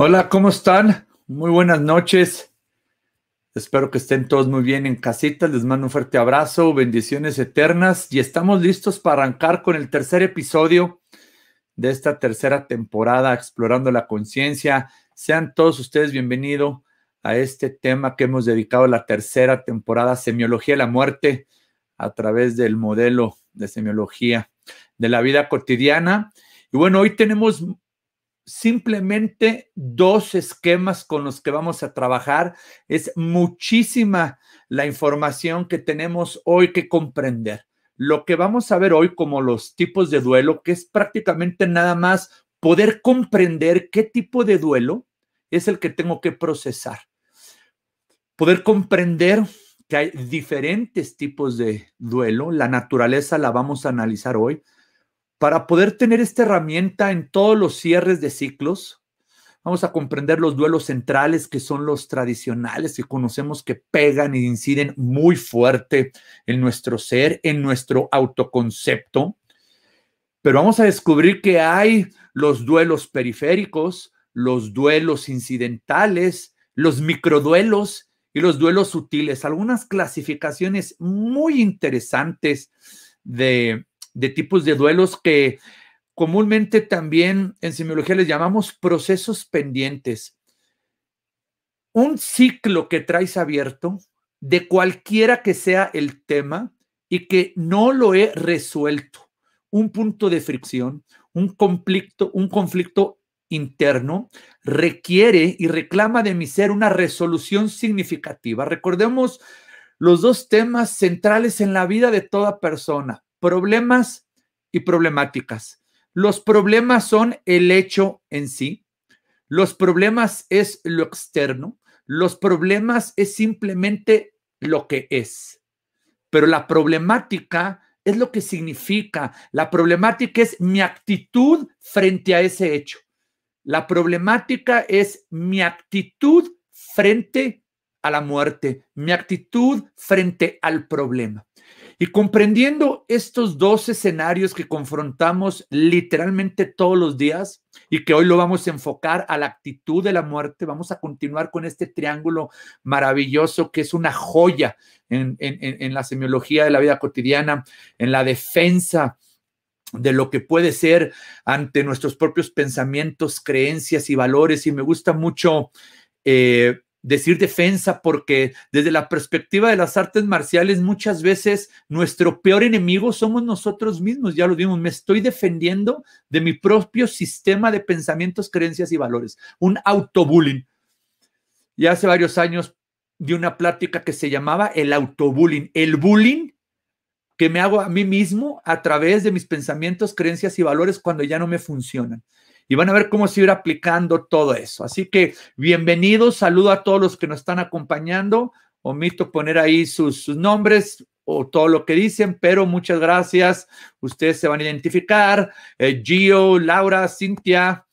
Hola, ¿cómo están? Muy buenas noches. Espero que estén todos muy bien en casita. Les mando un fuerte abrazo, bendiciones eternas y estamos listos para arrancar con el tercer episodio de esta tercera temporada Explorando la Conciencia. Sean todos ustedes bienvenidos a este tema que hemos dedicado a la tercera temporada, Semiología de la Muerte, a través del modelo de semiología de la vida cotidiana. Y bueno, hoy tenemos simplemente dos esquemas con los que vamos a trabajar. Es muchísima la información que tenemos hoy que comprender. Lo que vamos a ver hoy como los tipos de duelo, que es prácticamente nada más poder comprender qué tipo de duelo es el que tengo que procesar. Poder comprender que hay diferentes tipos de duelo, la naturaleza la vamos a analizar hoy, para poder tener esta herramienta en todos los cierres de ciclos, vamos a comprender los duelos centrales que son los tradicionales que conocemos que pegan e inciden muy fuerte en nuestro ser, en nuestro autoconcepto. Pero vamos a descubrir que hay los duelos periféricos, los duelos incidentales, los microduelos y los duelos sutiles. Algunas clasificaciones muy interesantes de, de tipos de duelos que comúnmente también en semiología les llamamos procesos pendientes. Un ciclo que traes abierto de cualquiera que sea el tema y que no lo he resuelto. Un punto de fricción, un conflicto, un conflicto interno requiere y reclama de mi ser una resolución significativa. Recordemos los dos temas centrales en la vida de toda persona, problemas y problemáticas. Los problemas son el hecho en sí, los problemas es lo externo, los problemas es simplemente lo que es, pero la problemática es lo que significa, la problemática es mi actitud frente a ese hecho, la problemática es mi actitud frente a la muerte, mi actitud frente al problema. Y comprendiendo estos dos escenarios que confrontamos literalmente todos los días y que hoy lo vamos a enfocar a la actitud de la muerte, vamos a continuar con este triángulo maravilloso que es una joya en, la semiología de la vida cotidiana, en la defensa de lo que puede ser ante nuestros propios pensamientos, creencias y valores. Y me gusta mucho eh, decir defensa porque desde la perspectiva de las artes marciales muchas veces nuestro peor enemigo somos nosotros mismos, ya lo vimos, me estoy defendiendo de mi propio sistema de pensamientos, creencias y valores, un autobullying. Y hace varios años di una plática que se llamaba el autobullying, el bullying que me hago a mí mismo a través de mis pensamientos, creencias y valores cuando ya no me funcionan y van a ver cómo se irá aplicando todo eso. Así que bienvenidos, saludo a todos los que nos están acompañando. Omito poner ahí sus, nombres o todo lo que dicen, pero muchas gracias. Ustedes se van a identificar. Eh, Gio, Laura, Cintia,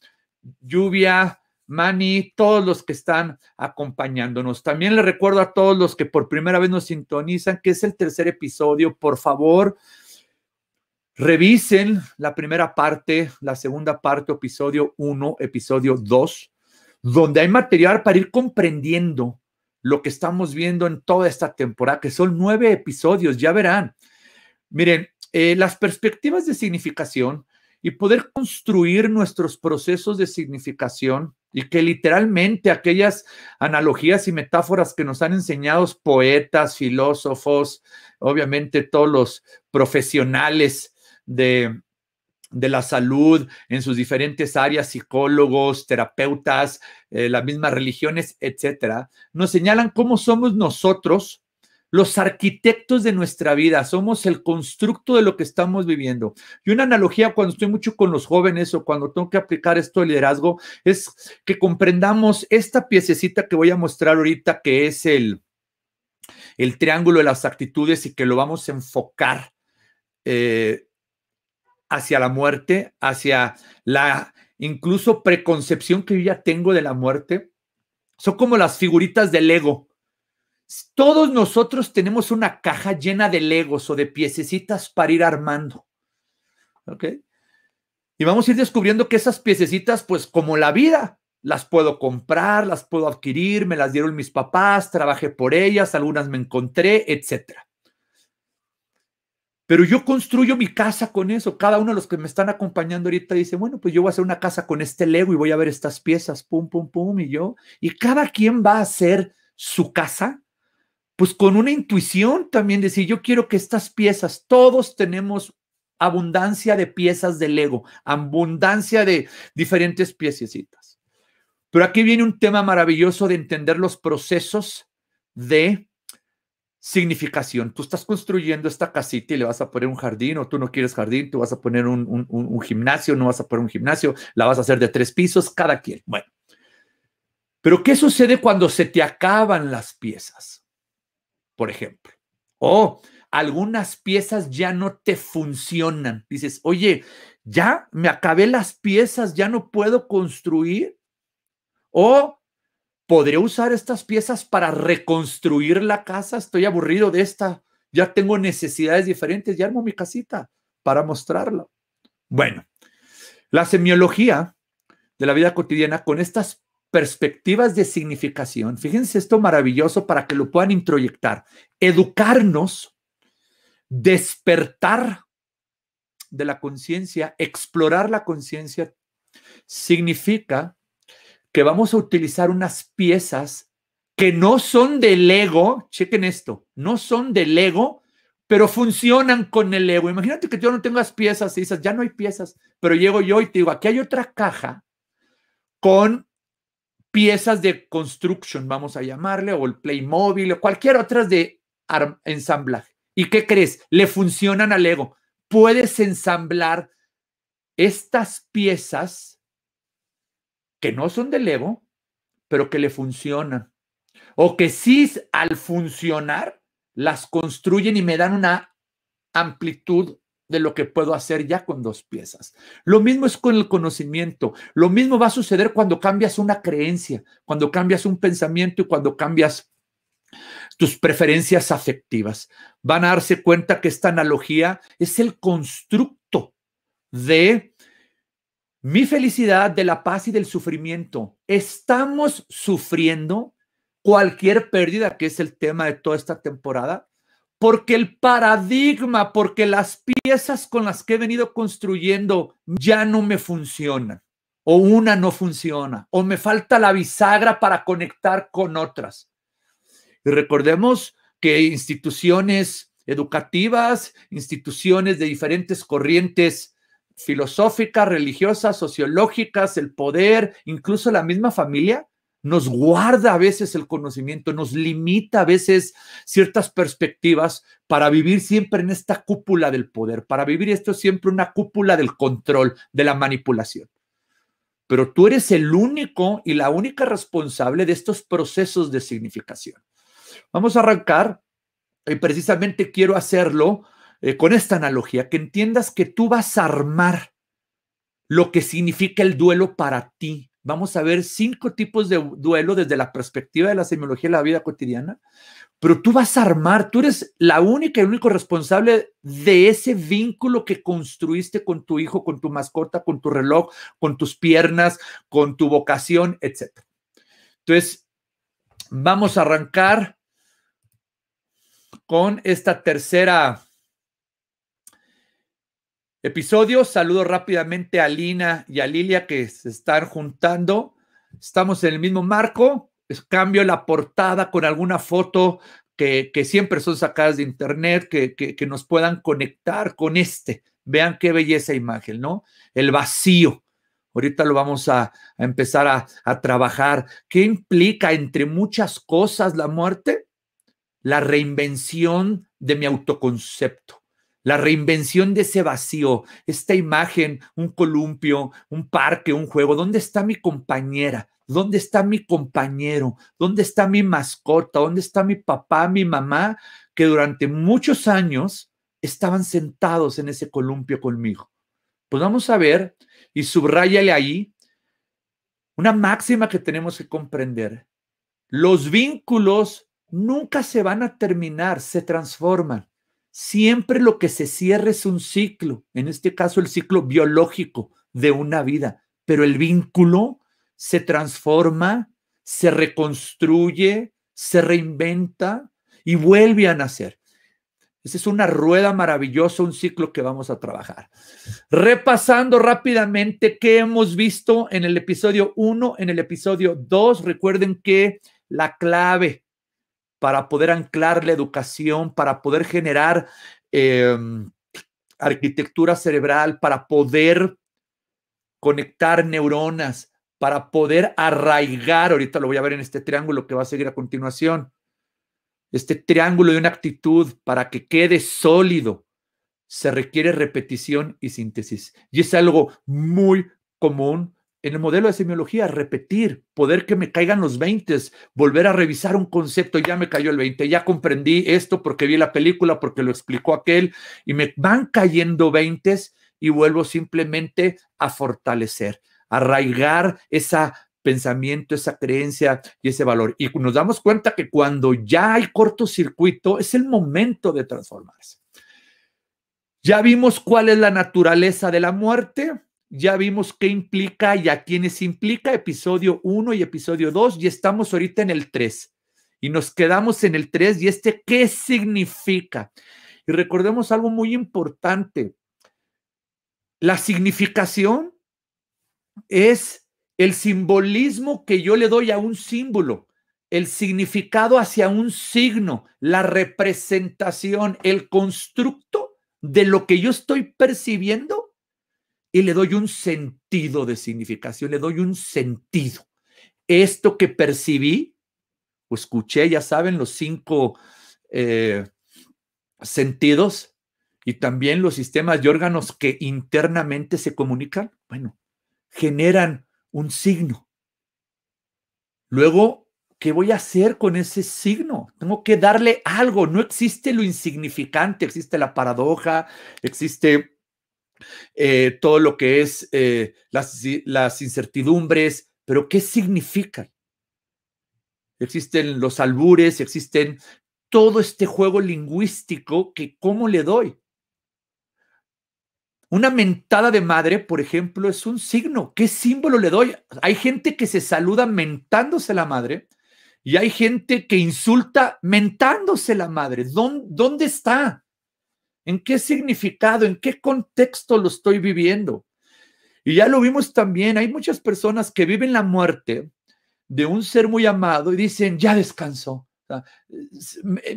Lluvia, Mani, todos los que están acompañándonos. También les recuerdo a todos los que por primera vez nos sintonizan que es el tercer episodio. Por favor, Revisen la primera parte, la segunda parte, episodio 1, episodio 2, donde hay material para ir comprendiendo lo que estamos viendo en toda esta temporada, que son nueve episodios, ya verán. Miren, eh, las perspectivas de significación y poder construir nuestros procesos de significación y que literalmente aquellas analogías y metáforas que nos han enseñado poetas, filósofos, obviamente todos los profesionales de, la salud en sus diferentes áreas, psicólogos, terapeutas, eh, las mismas religiones, etcétera, nos señalan cómo somos nosotros los arquitectos de nuestra vida, somos el constructo de lo que estamos viviendo. Y una analogía cuando estoy mucho con los jóvenes o cuando tengo que aplicar esto de liderazgo es que comprendamos esta piececita que voy a mostrar ahorita, que es el, el triángulo de las actitudes y que lo vamos a enfocar eh, hacia la muerte, hacia la incluso preconcepción que yo ya tengo de la muerte, son como las figuritas de Lego. Todos nosotros tenemos una caja llena de Legos o de piececitas para ir armando. ¿Ok? Y vamos a ir descubriendo que esas piececitas, pues como la vida, las puedo comprar, las puedo adquirir, me las dieron mis papás, trabajé por ellas, algunas me encontré, etcétera. Pero yo construyo mi casa con eso. Cada uno de los que me están acompañando ahorita dice, bueno, pues yo voy a hacer una casa con este Lego y voy a ver estas piezas, pum, pum, pum, y yo. Y cada quien va a hacer su casa, pues con una intuición también, decir, yo quiero que estas piezas, todos tenemos abundancia de piezas de Lego, abundancia de diferentes piececitas. Pero aquí viene un tema maravilloso de entender los procesos de significación. Tú estás construyendo esta casita y le vas a poner un jardín o tú no quieres jardín, tú vas a poner un, gimnasio, no vas a poner un gimnasio, la vas a hacer de tres pisos, cada quien. Bueno, pero ¿qué sucede cuando se te acaban las piezas? Por ejemplo, o algunas piezas ya no te funcionan. Dices, oye, ya me acabé las piezas, ya no puedo construir. O ¿podré usar estas piezas para reconstruir la casa? Estoy aburrido de esta, ya tengo necesidades diferentes, ya armo mi casita para mostrarla. Bueno, la semiología de la vida cotidiana con estas perspectivas de significación, fíjense esto maravilloso para que lo puedan introyectar, educarnos, despertar de la conciencia, explorar la conciencia, significa que vamos a utilizar unas piezas que no son de Lego. chequen esto, no son de Lego, pero funcionan con el Lego. Imagínate que yo no tengas piezas y dices, ya no hay piezas, pero llego yo y te digo, aquí hay otra caja con piezas de construction, vamos a llamarle, o el Playmobil, o cualquier otra de ensamblaje. ¿Y qué crees? Le funcionan al Lego. Puedes ensamblar estas piezas que no son de Levo, pero que le funcionan. O que sí, al funcionar, las construyen y me dan una amplitud de lo que puedo hacer ya con dos piezas. Lo mismo es con el conocimiento, lo mismo va a suceder cuando cambias una creencia, cuando cambias un pensamiento y cuando cambias tus preferencias afectivas. Van a darse cuenta que esta analogía es el constructo de mi felicidad de la paz y del sufrimiento. Estamos sufriendo cualquier pérdida, que es el tema de toda esta temporada, porque el paradigma, porque las piezas con las que he venido construyendo ya no me funcionan, o una no funciona, o me falta la bisagra para conectar con otras. Y recordemos que instituciones educativas, instituciones de diferentes corrientes filosóficas, religiosas, sociológicas, el poder, incluso la misma familia, nos guarda a veces el conocimiento, nos limita a veces ciertas perspectivas para vivir siempre en esta cúpula del poder, para vivir esto siempre una cúpula del control, de la manipulación. Pero tú eres el único y la única responsable de estos procesos de significación. Vamos a arrancar y precisamente quiero hacerlo eh, con esta analogía, que entiendas que tú vas a armar lo que significa el duelo para ti. Vamos a ver cinco tipos de duelo desde la perspectiva de la semiología de la vida cotidiana, pero tú vas a armar, tú eres la única y el único responsable de ese vínculo que construiste con tu hijo, con tu mascota, con tu reloj, con tus piernas, con tu vocación, etc. Entonces, vamos a arrancar con esta tercera episodio. Saludo rápidamente a Lina y a Lilia que se están juntando. Estamos en el mismo marco. Cambio la portada con alguna foto que, siempre son sacadas de internet, que, nos puedan conectar con este. Vean qué belleza imagen, ¿no? El vacío. Ahorita lo vamos a, empezar a, a trabajar. ¿Qué implica, entre muchas cosas, la muerte? La reinvención de mi autoconcepto la reinvención de ese vacío, esta imagen, un columpio, un parque, un juego. ¿Dónde está mi compañera? ¿Dónde está mi compañero? ¿Dónde está mi mascota? ¿Dónde está mi papá, mi mamá? Que durante muchos años estaban sentados en ese columpio conmigo. Pues vamos a ver y subrayale ahí una máxima que tenemos que comprender. Los vínculos nunca se van a terminar, se transforman. Siempre lo que se cierra es un ciclo, en este caso el ciclo biológico de una vida, pero el vínculo se transforma, se reconstruye, se reinventa y vuelve a nacer. Esa es una rueda maravillosa, un ciclo que vamos a trabajar. Repasando rápidamente qué hemos visto en el episodio 1, en el episodio 2, recuerden que la clave para poder anclar la educación, para poder generar em, arquitectura cerebral, para poder conectar neuronas, para poder arraigar, ahorita lo voy a ver en este triángulo que va a seguir a continuación, este triángulo de una actitud para que quede sólido, se requiere repetición y síntesis. Y es algo muy común en el modelo de semiología, repetir, poder que me caigan los 20, volver a revisar un concepto, ya me cayó el 20, ya comprendí esto porque vi la película, porque lo explicó aquel, y me van cayendo 20 y vuelvo simplemente a fortalecer, a arraigar ese pensamiento, esa creencia y ese valor. Y nos damos cuenta que cuando ya hay cortocircuito, es el momento de transformarse. Ya vimos cuál es la naturaleza de la muerte, ya vimos qué implica y a quiénes implica episodio 1 y episodio 2 y estamos ahorita en el 3 y nos quedamos en el 3 y este qué significa. Y recordemos algo muy importante. La significación es el simbolismo que yo le doy a un símbolo, el significado hacia un signo, la representación, el constructo de lo que yo estoy percibiendo y le doy un sentido de significación, le doy un sentido. Esto que percibí o escuché, ya saben, los cinco eh, sentidos y también los sistemas y órganos que internamente se comunican, bueno, generan un signo. Luego, ¿qué voy a hacer con ese signo? Tengo que darle algo. No existe lo insignificante, existe la paradoja, existe eh, todo lo que es eh, las, incertidumbres, pero ¿qué significa Existen los albures, existen todo este juego lingüístico que cómo le doy. Una mentada de madre, por ejemplo, es un signo. ¿Qué símbolo le doy? Hay gente que se saluda mentándose la madre y hay gente que insulta mentándose la madre. ¿Dónde, dónde está? ¿En qué significado? ¿En qué contexto lo estoy viviendo? Y ya lo vimos también, hay muchas personas que viven la muerte de un ser muy amado y dicen, ya descanso.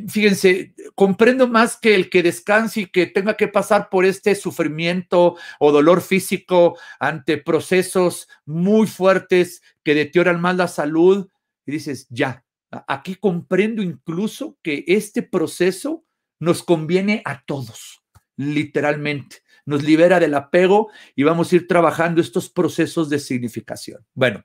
Fíjense, comprendo más que el que descanse y que tenga que pasar por este sufrimiento o dolor físico ante procesos muy fuertes que deterioran mal la salud. Y dices, ya, aquí comprendo incluso que este proceso nos conviene a todos, literalmente. Nos libera del apego y vamos a ir trabajando estos procesos de significación. Bueno,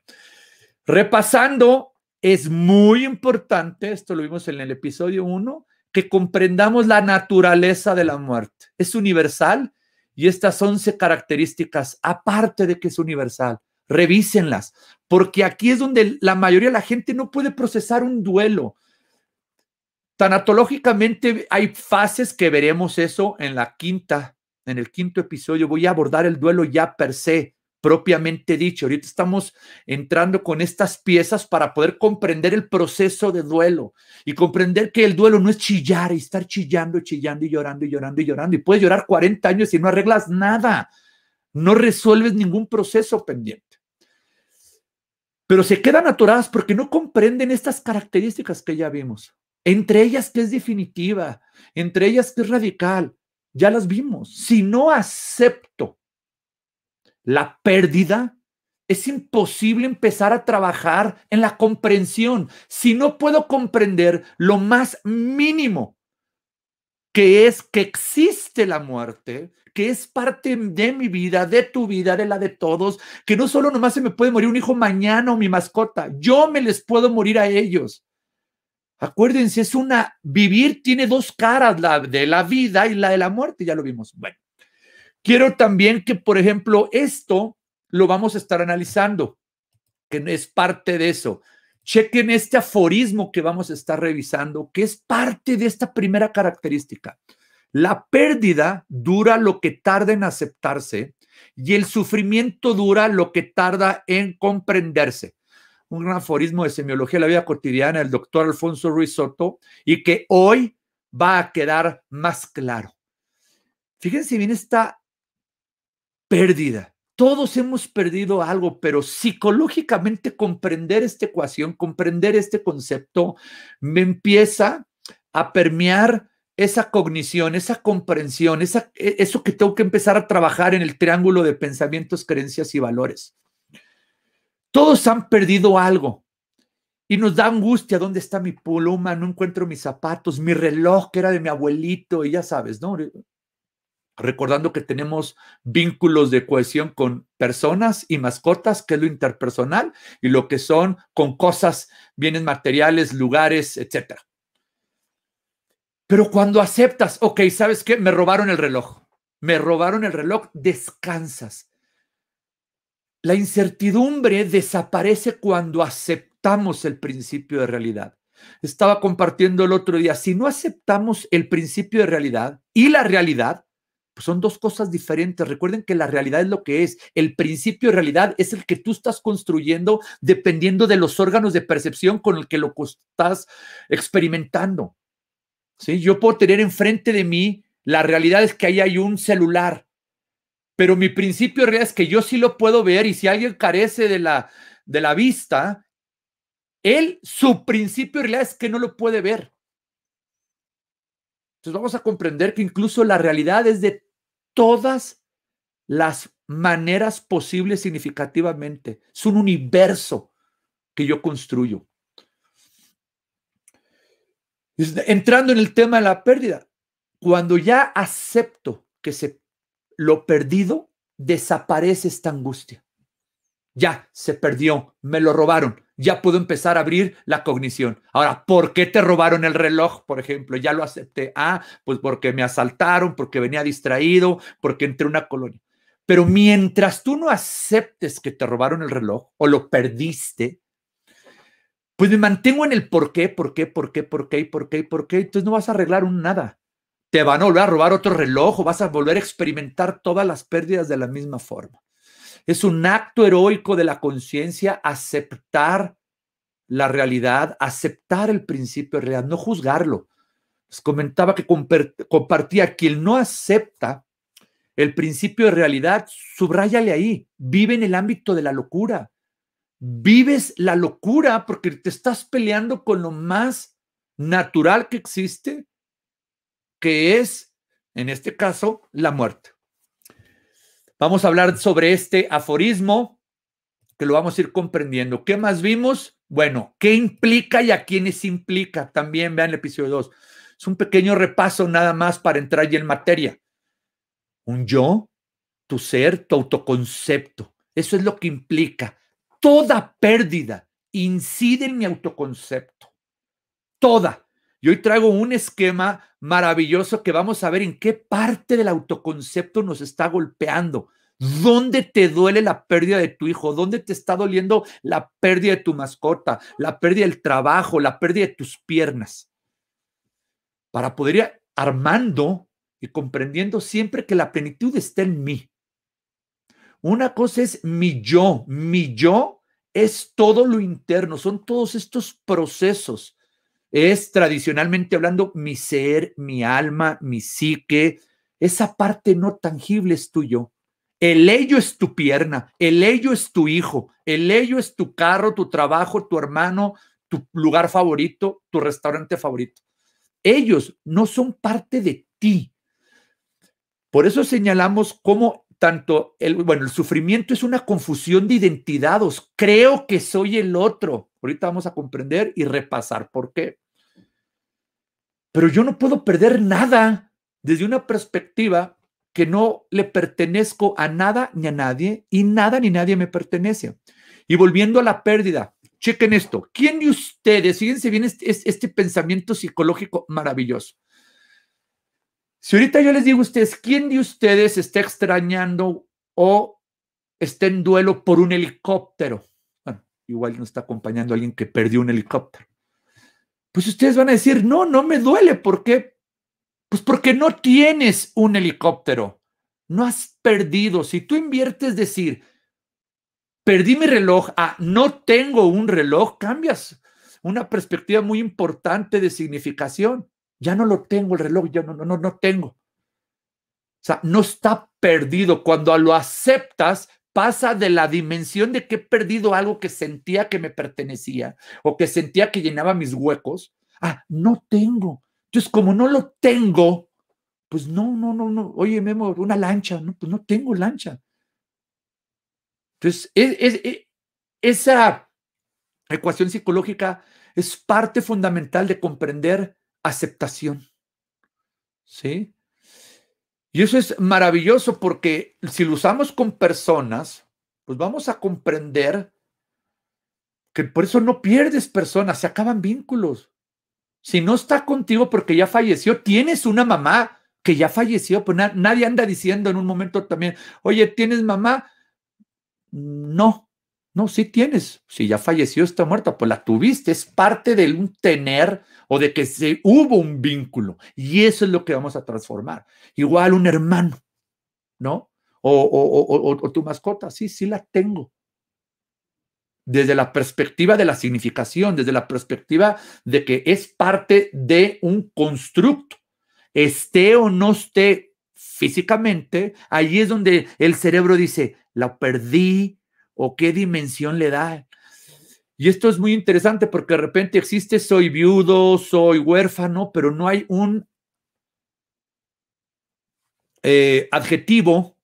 repasando, es muy importante, esto lo vimos en el episodio 1, que comprendamos la naturaleza de la muerte. Es universal y estas 11 características, aparte de que es universal, revísenlas, porque aquí es donde la mayoría de la gente no puede procesar un duelo, Tanatológicamente hay fases que veremos eso en la quinta, en el quinto episodio. Voy a abordar el duelo ya per se, propiamente dicho. Ahorita estamos entrando con estas piezas para poder comprender el proceso de duelo y comprender que el duelo no es chillar y estar chillando, chillando y llorando y llorando y llorando. Y puedes llorar 40 años y no arreglas nada. No resuelves ningún proceso pendiente. Pero se quedan atoradas porque no comprenden estas características que ya vimos entre ellas que es definitiva, entre ellas que es radical. Ya las vimos. Si no acepto la pérdida, es imposible empezar a trabajar en la comprensión. Si no puedo comprender lo más mínimo, que es que existe la muerte, que es parte de mi vida, de tu vida, de la de todos, que no solo nomás se me puede morir un hijo mañana o mi mascota, yo me les puedo morir a ellos. Acuérdense, es una, vivir tiene dos caras, la de la vida y la de la muerte, ya lo vimos. Bueno, quiero también que, por ejemplo, esto lo vamos a estar analizando, que es parte de eso. Chequen este aforismo que vamos a estar revisando, que es parte de esta primera característica. La pérdida dura lo que tarda en aceptarse y el sufrimiento dura lo que tarda en comprenderse un gran aforismo de semiología de la vida cotidiana del doctor Alfonso Ruiz Soto y que hoy va a quedar más claro. Fíjense bien esta pérdida. Todos hemos perdido algo, pero psicológicamente comprender esta ecuación, comprender este concepto, me empieza a permear esa cognición, esa comprensión, e, eso que tengo que empezar a trabajar en el triángulo de pensamientos, creencias y valores. Todos han perdido algo y nos da angustia, ¿dónde está mi pluma? No encuentro mis zapatos, mi reloj que era de mi abuelito y ya sabes, ¿no? Recordando que tenemos vínculos de cohesión con personas y mascotas, que es lo interpersonal, y lo que son con cosas, bienes materiales, lugares, etc. Pero cuando aceptas, ok, ¿sabes qué? Me robaron el reloj, me robaron el reloj, descansas la incertidumbre desaparece cuando aceptamos el principio de realidad. Estaba compartiendo el otro día, si no aceptamos el principio de realidad y la realidad, pues son dos cosas diferentes. Recuerden que la realidad es lo que es. El principio de realidad es el que tú estás construyendo dependiendo de los órganos de percepción con el que lo estás experimentando. ¿Sí? Yo puedo tener enfrente de mí, la realidad es que ahí hay un celular pero mi principio real es que yo sí lo puedo ver y si alguien carece de la, de la vista, él, su principio real es que no lo puede ver. Entonces vamos a comprender que incluso la realidad es de todas las maneras posibles significativamente. Es un universo que yo construyo. Entrando en el tema de la pérdida, cuando ya acepto que se lo perdido, desaparece esta angustia. Ya se perdió, me lo robaron, ya puedo empezar a abrir la cognición. Ahora, ¿por qué te robaron el reloj, por ejemplo? Ya lo acepté. Ah, pues porque me asaltaron, porque venía distraído, porque entré a una colonia. Pero mientras tú no aceptes que te robaron el reloj o lo perdiste, pues me mantengo en el por qué, por qué, por qué, por qué, por qué, por qué. Entonces no vas a arreglar un nada te van a volver a robar otro reloj o vas a volver a experimentar todas las pérdidas de la misma forma. Es un acto heroico de la conciencia aceptar la realidad, aceptar el principio de realidad, no juzgarlo. Les comentaba que compartía quien no acepta el principio de realidad, subráyale ahí, vive en el ámbito de la locura. Vives la locura porque te estás peleando con lo más natural que existe, que es, en este caso, la muerte. Vamos a hablar sobre este aforismo que lo vamos a ir comprendiendo. ¿Qué más vimos? Bueno, ¿qué implica y a quiénes implica? También vean el episodio 2. Es un pequeño repaso nada más para entrar ya en materia. Un yo, tu ser, tu autoconcepto. Eso es lo que implica. Toda pérdida incide en mi autoconcepto. Toda. Y hoy traigo un esquema maravilloso que vamos a ver en qué parte del autoconcepto nos está golpeando. ¿Dónde te duele la pérdida de tu hijo? ¿Dónde te está doliendo la pérdida de tu mascota, la pérdida del trabajo, la pérdida de tus piernas? Para poder ir armando y comprendiendo siempre que la plenitud está en mí. Una cosa es mi yo, mi yo es todo lo interno, son todos estos procesos es tradicionalmente hablando mi ser, mi alma, mi psique, esa parte no tangible es tuyo. El ello es tu pierna, el ello es tu hijo, el ello es tu carro, tu trabajo, tu hermano, tu lugar favorito, tu restaurante favorito. Ellos no son parte de ti. Por eso señalamos cómo tanto el, bueno, el sufrimiento es una confusión de identidades. Creo que soy el otro. Ahorita vamos a comprender y repasar por qué pero yo no puedo perder nada desde una perspectiva que no le pertenezco a nada ni a nadie y nada ni nadie me pertenece. Y volviendo a la pérdida, chequen esto. ¿Quién de ustedes, fíjense bien este, este pensamiento psicológico maravilloso? Si ahorita yo les digo a ustedes, ¿quién de ustedes está extrañando o está en duelo por un helicóptero? Bueno, igual no está acompañando a alguien que perdió un helicóptero. Pues ustedes van a decir, no, no me duele. ¿Por qué? Pues porque no tienes un helicóptero. No has perdido. Si tú inviertes decir, perdí mi reloj a ah, no tengo un reloj, cambias una perspectiva muy importante de significación. Ya no lo tengo el reloj, ya no, no, no, no tengo. O sea, no está perdido. Cuando lo aceptas, pasa de la dimensión de que he perdido algo que sentía que me pertenecía o que sentía que llenaba mis huecos. Ah, no tengo. Entonces, como no lo tengo, pues no, no, no, no. Oye, Memo, una lancha. No, pues no tengo lancha. Entonces, e, e, e, esa ecuación psicológica es parte fundamental de comprender aceptación. ¿Sí? Y eso es maravilloso porque si lo usamos con personas, pues vamos a comprender que por eso no pierdes personas, se acaban vínculos. Si no está contigo porque ya falleció, tienes una mamá que ya falleció, pues nadie anda diciendo en un momento también, oye, ¿tienes mamá? No, no, sí tienes. Si ya falleció, está muerta, pues la tuviste. Es parte de un tener o de que se, hubo un vínculo. Y eso es lo que vamos a transformar. Igual un hermano, ¿no? O, tu mascota, sí, sí la tengo. Desde la perspectiva de la significación, desde la perspectiva de que es parte de un constructo. Esté o no esté físicamente, allí es donde el cerebro dice, la perdí, o qué dimensión le da. Y esto es muy interesante porque de repente existe soy viudo, soy huérfano, pero no hay un eh, adjetivo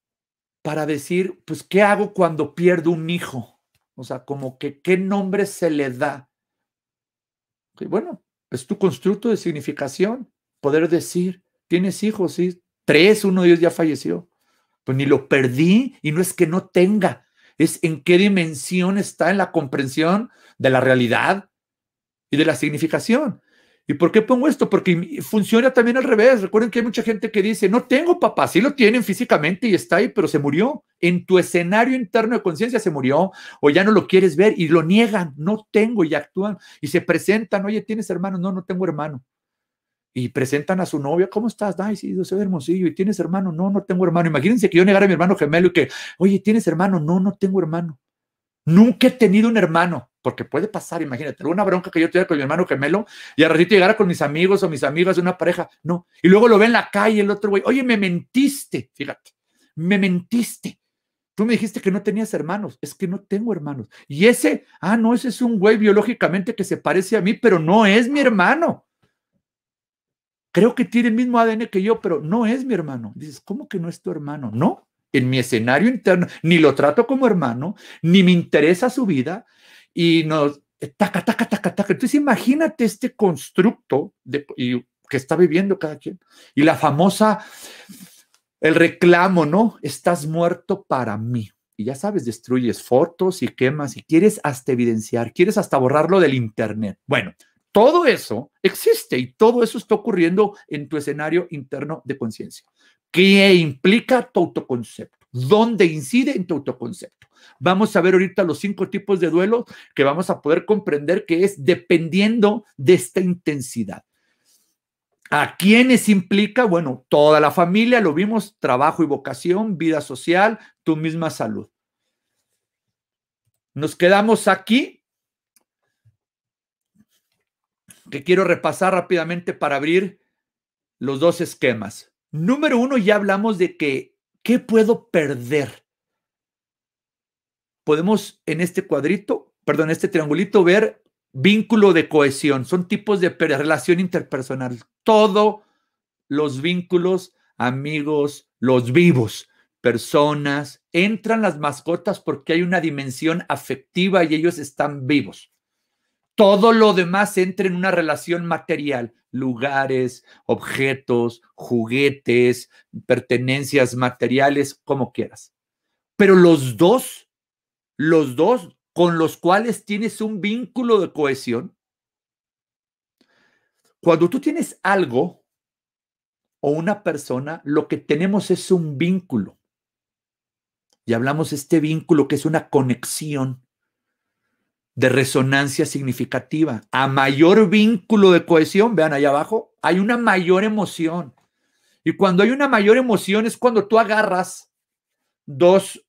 para decir, pues, ¿qué hago cuando pierdo un hijo? O sea, como que, ¿qué nombre se le da? Y bueno, es tu constructo de significación, poder decir, tienes hijos, sí, tres, uno de ellos ya falleció, pues ni lo perdí y no es que no tenga, es en qué dimensión está en la comprensión de la realidad y de la significación. ¿Y por qué pongo esto? Porque funciona también al revés. Recuerden que hay mucha gente que dice, no tengo papá, sí lo tienen físicamente y está ahí, pero se murió. En tu escenario interno de conciencia se murió o ya no lo quieres ver y lo niegan, no tengo y actúan y se presentan, oye, tienes hermano, no, no tengo hermano y presentan a su novia, ¿cómo estás? Ay, sí, yo soy hermosillo, ¿y tienes hermano? No, no tengo hermano. Imagínense que yo negara a mi hermano gemelo y que, oye, ¿tienes hermano? No, no tengo hermano. Nunca he tenido un hermano, porque puede pasar, imagínate, alguna bronca que yo tuviera con mi hermano gemelo y al ratito llegara con mis amigos o mis amigas de una pareja, no. Y luego lo ve en la calle el otro güey, oye, me mentiste, fíjate, me mentiste. Tú me dijiste que no tenías hermanos, es que no tengo hermanos. Y ese, ah, no, ese es un güey biológicamente que se parece a mí, pero no es mi hermano creo que tiene el mismo ADN que yo, pero no es mi hermano. Dices, ¿cómo que no es tu hermano? No, en mi escenario interno, ni lo trato como hermano, ni me interesa su vida, y nos, eh, taca, taca, taca, taca. Entonces imagínate este constructo que está viviendo cada quien. Y la famosa, el reclamo, ¿no? Estás muerto para mí. Y ya sabes, destruyes fotos y quemas y quieres hasta evidenciar, quieres hasta borrarlo del Internet. Bueno, todo eso existe y todo eso está ocurriendo en tu escenario interno de conciencia. ¿Qué implica tu autoconcepto? ¿Dónde incide en tu autoconcepto? Vamos a ver ahorita los cinco tipos de duelo que vamos a poder comprender que es dependiendo de esta intensidad. ¿A quiénes implica? Bueno, toda la familia, lo vimos, trabajo y vocación, vida social, tu misma salud. Nos quedamos aquí que quiero repasar rápidamente para abrir los dos esquemas. Número uno, ya hablamos de que, ¿qué puedo perder? Podemos en este cuadrito, perdón, en este triangulito ver vínculo de cohesión. Son tipos de relación interpersonal. Todos los vínculos, amigos, los vivos, personas, entran las mascotas porque hay una dimensión afectiva y ellos están vivos. Todo lo demás entra en una relación material, lugares, objetos, juguetes, pertenencias materiales, como quieras. Pero los dos, los dos con los cuales tienes un vínculo de cohesión, cuando tú tienes algo o una persona, lo que tenemos es un vínculo. Y hablamos de este vínculo que es una conexión de resonancia significativa. A mayor vínculo de cohesión, vean allá abajo, hay una mayor emoción. Y cuando hay una mayor emoción es cuando tú agarras dos,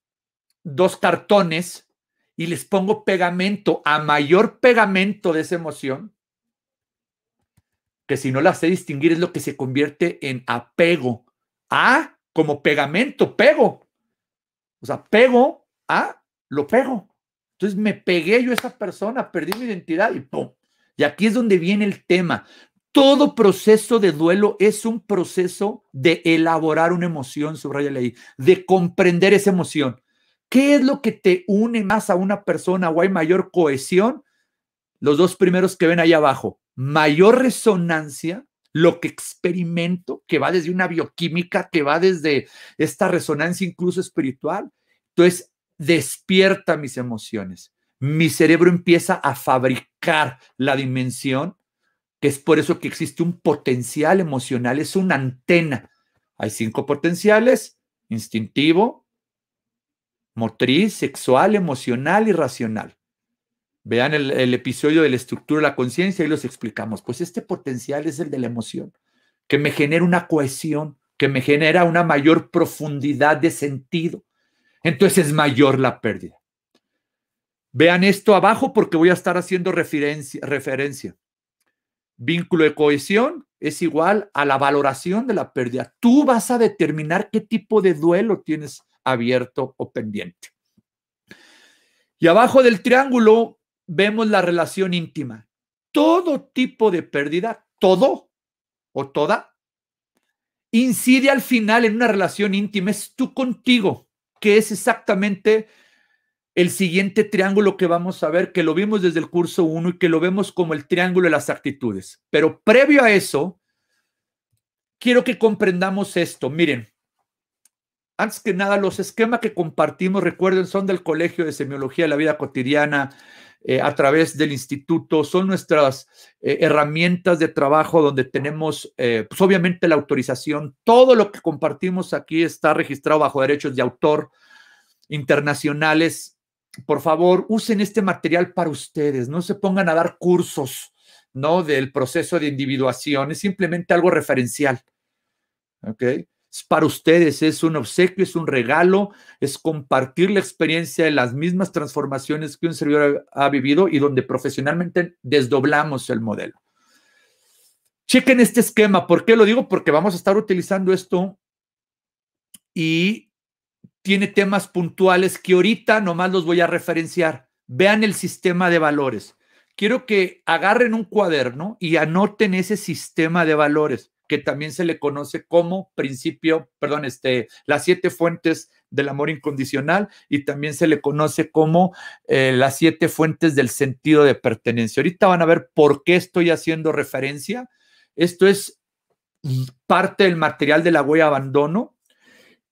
dos cartones y les pongo pegamento. A mayor pegamento de esa emoción, que si no la sé distinguir es lo que se convierte en apego. A como pegamento, pego. O sea, pego a lo pego. Entonces me pegué yo a esa persona, perdí mi identidad y ¡pum! Y aquí es donde viene el tema. Todo proceso de duelo es un proceso de elaborar una emoción, subraya ahí, de comprender esa emoción. ¿Qué es lo que te une más a una persona o hay mayor cohesión? Los dos primeros que ven ahí abajo, mayor resonancia, lo que experimento, que va desde una bioquímica, que va desde esta resonancia incluso espiritual. Entonces, despierta mis emociones. Mi cerebro empieza a fabricar la dimensión, que es por eso que existe un potencial emocional, es una antena. Hay cinco potenciales, instintivo, motriz, sexual, emocional y racional. Vean el, episodio de la estructura de la conciencia y los explicamos. Pues este potencial es el de la emoción, que me genera una cohesión, que me genera una mayor profundidad de sentido, entonces es mayor la pérdida. Vean esto abajo porque voy a estar haciendo referencia. Vínculo de cohesión es igual a la valoración de la pérdida. Tú vas a determinar qué tipo de duelo tienes abierto o pendiente. Y abajo del triángulo vemos la relación íntima. Todo tipo de pérdida, todo o toda, incide al final en una relación íntima. Es tú contigo que es exactamente el siguiente triángulo que vamos a ver, que lo vimos desde el curso 1 y que lo vemos como el triángulo de las actitudes. Pero previo a eso, quiero que comprendamos esto. Miren, antes que nada, los esquemas que compartimos, recuerden, son del Colegio de Semiología de la Vida Cotidiana eh, a través del instituto, son nuestras eh, herramientas de trabajo donde tenemos, eh, pues, obviamente, la autorización. Todo lo que compartimos aquí está registrado bajo derechos de autor internacionales. Por favor, usen este material para ustedes, no se pongan a dar cursos, ¿no? Del proceso de individuación, es simplemente algo referencial. ¿Ok? para ustedes, es un obsequio, es un regalo, es compartir la experiencia de las mismas transformaciones que un servidor ha, ha vivido y donde profesionalmente desdoblamos el modelo. Chequen este esquema, ¿por qué lo digo? Porque vamos a estar utilizando esto y tiene temas puntuales que ahorita nomás los voy a referenciar. Vean el sistema de valores. Quiero que agarren un cuaderno y anoten ese sistema de valores que también se le conoce como principio, perdón, este, las siete fuentes del amor incondicional y también se le conoce como eh, las siete fuentes del sentido de pertenencia. Ahorita van a ver por qué estoy haciendo referencia. Esto es parte del material de la huella abandono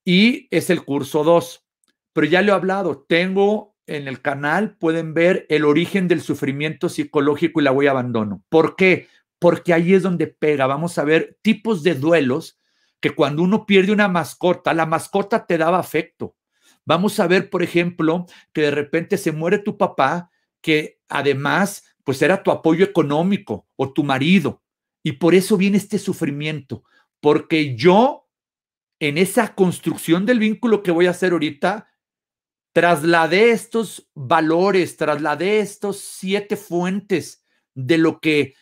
y es el curso 2. Pero ya lo he hablado, tengo en el canal, pueden ver el origen del sufrimiento psicológico y la huella abandono. ¿Por qué? porque ahí es donde pega. Vamos a ver tipos de duelos que cuando uno pierde una mascota, la mascota te daba afecto. Vamos a ver, por ejemplo, que de repente se muere tu papá, que además pues era tu apoyo económico o tu marido. Y por eso viene este sufrimiento, porque yo en esa construcción del vínculo que voy a hacer ahorita, trasladé estos valores, trasladé estos siete fuentes de lo que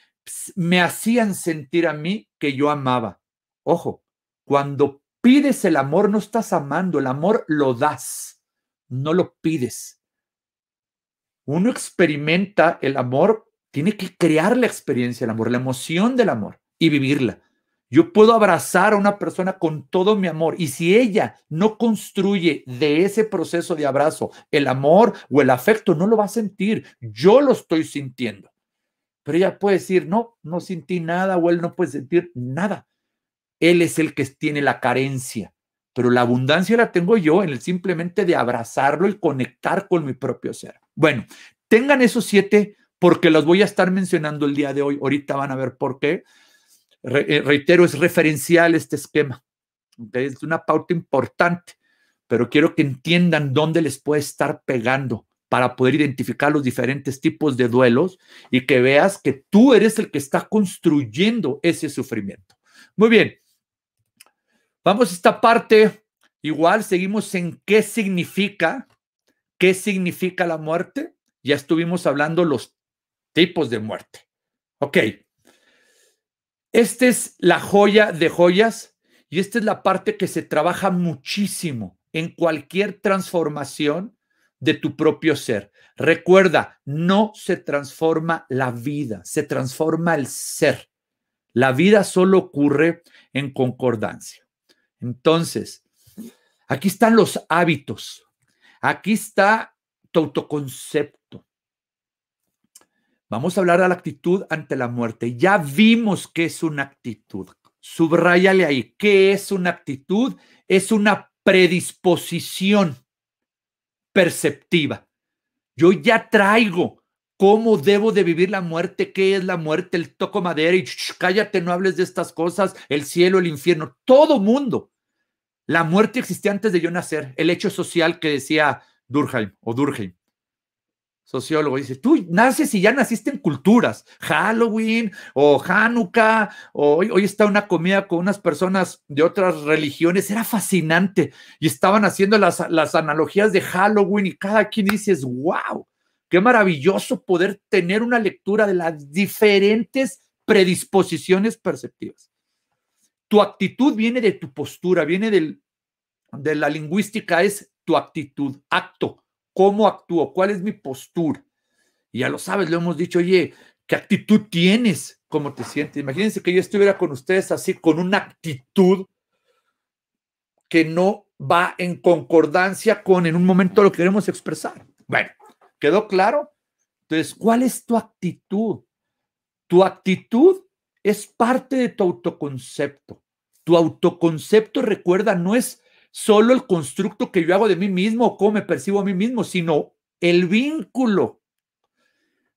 me hacían sentir a mí que yo amaba. Ojo, cuando pides el amor no estás amando, el amor lo das, no lo pides. Uno experimenta el amor, tiene que crear la experiencia del amor, la emoción del amor y vivirla. Yo puedo abrazar a una persona con todo mi amor y si ella no construye de ese proceso de abrazo el amor o el afecto, no lo va a sentir. Yo lo estoy sintiendo. Pero ella puede decir, no, no sentí nada o él no puede sentir nada. Él es el que tiene la carencia, pero la abundancia la tengo yo en el simplemente de abrazarlo y conectar con mi propio ser. Bueno, tengan esos siete porque los voy a estar mencionando el día de hoy. Ahorita van a ver por qué. Eh, reitero, es referencial este esquema. Es una pauta importante, pero quiero que entiendan dónde les puede estar pegando para poder identificar los diferentes tipos de duelos y que veas que tú eres el que está construyendo ese sufrimiento. Muy bien, vamos a esta parte, igual seguimos en qué significa, qué significa la muerte. Ya estuvimos hablando los tipos de muerte. Ok, esta es la joya de joyas y esta es la parte que se trabaja muchísimo en cualquier transformación de tu propio ser. Recuerda, no se transforma la vida, se transforma el ser. La vida solo ocurre en concordancia. Entonces, aquí están los hábitos, aquí está tu autoconcepto. Vamos a hablar de la actitud ante la muerte. Ya vimos qué es una actitud. Subrayale ahí, ¿qué es una actitud? Es una predisposición perceptiva. Yo ya traigo cómo debo de vivir la muerte, qué es la muerte, el toco madera y cállate, no hables de estas cosas, el cielo, el infierno, todo mundo. La muerte existía antes de yo nacer, el hecho social que decía Durkheim o Durkheim sociólogo, dice, tú naces y ya naciste en culturas, Halloween o Hanukkah, o hoy, está una comida con unas personas de otras religiones, era fascinante y estaban haciendo las, analogías de Halloween y cada quien dices, wow, qué maravilloso poder tener una lectura de las diferentes predisposiciones perceptivas. Tu actitud viene de tu postura, viene del, de la lingüística, es tu actitud, acto ¿Cómo actúo? ¿Cuál es mi postura? Y ya lo sabes, lo hemos dicho, oye, ¿qué actitud tienes? ¿Cómo te sientes? Imagínense que yo estuviera con ustedes así, con una actitud que no va en concordancia con en un momento lo que queremos expresar. Bueno, ¿quedó claro? Entonces, ¿cuál es tu actitud? Tu actitud es parte de tu autoconcepto. Tu autoconcepto, recuerda, no es solo el constructo que yo hago de mí mismo o cómo me percibo a mí mismo, sino el vínculo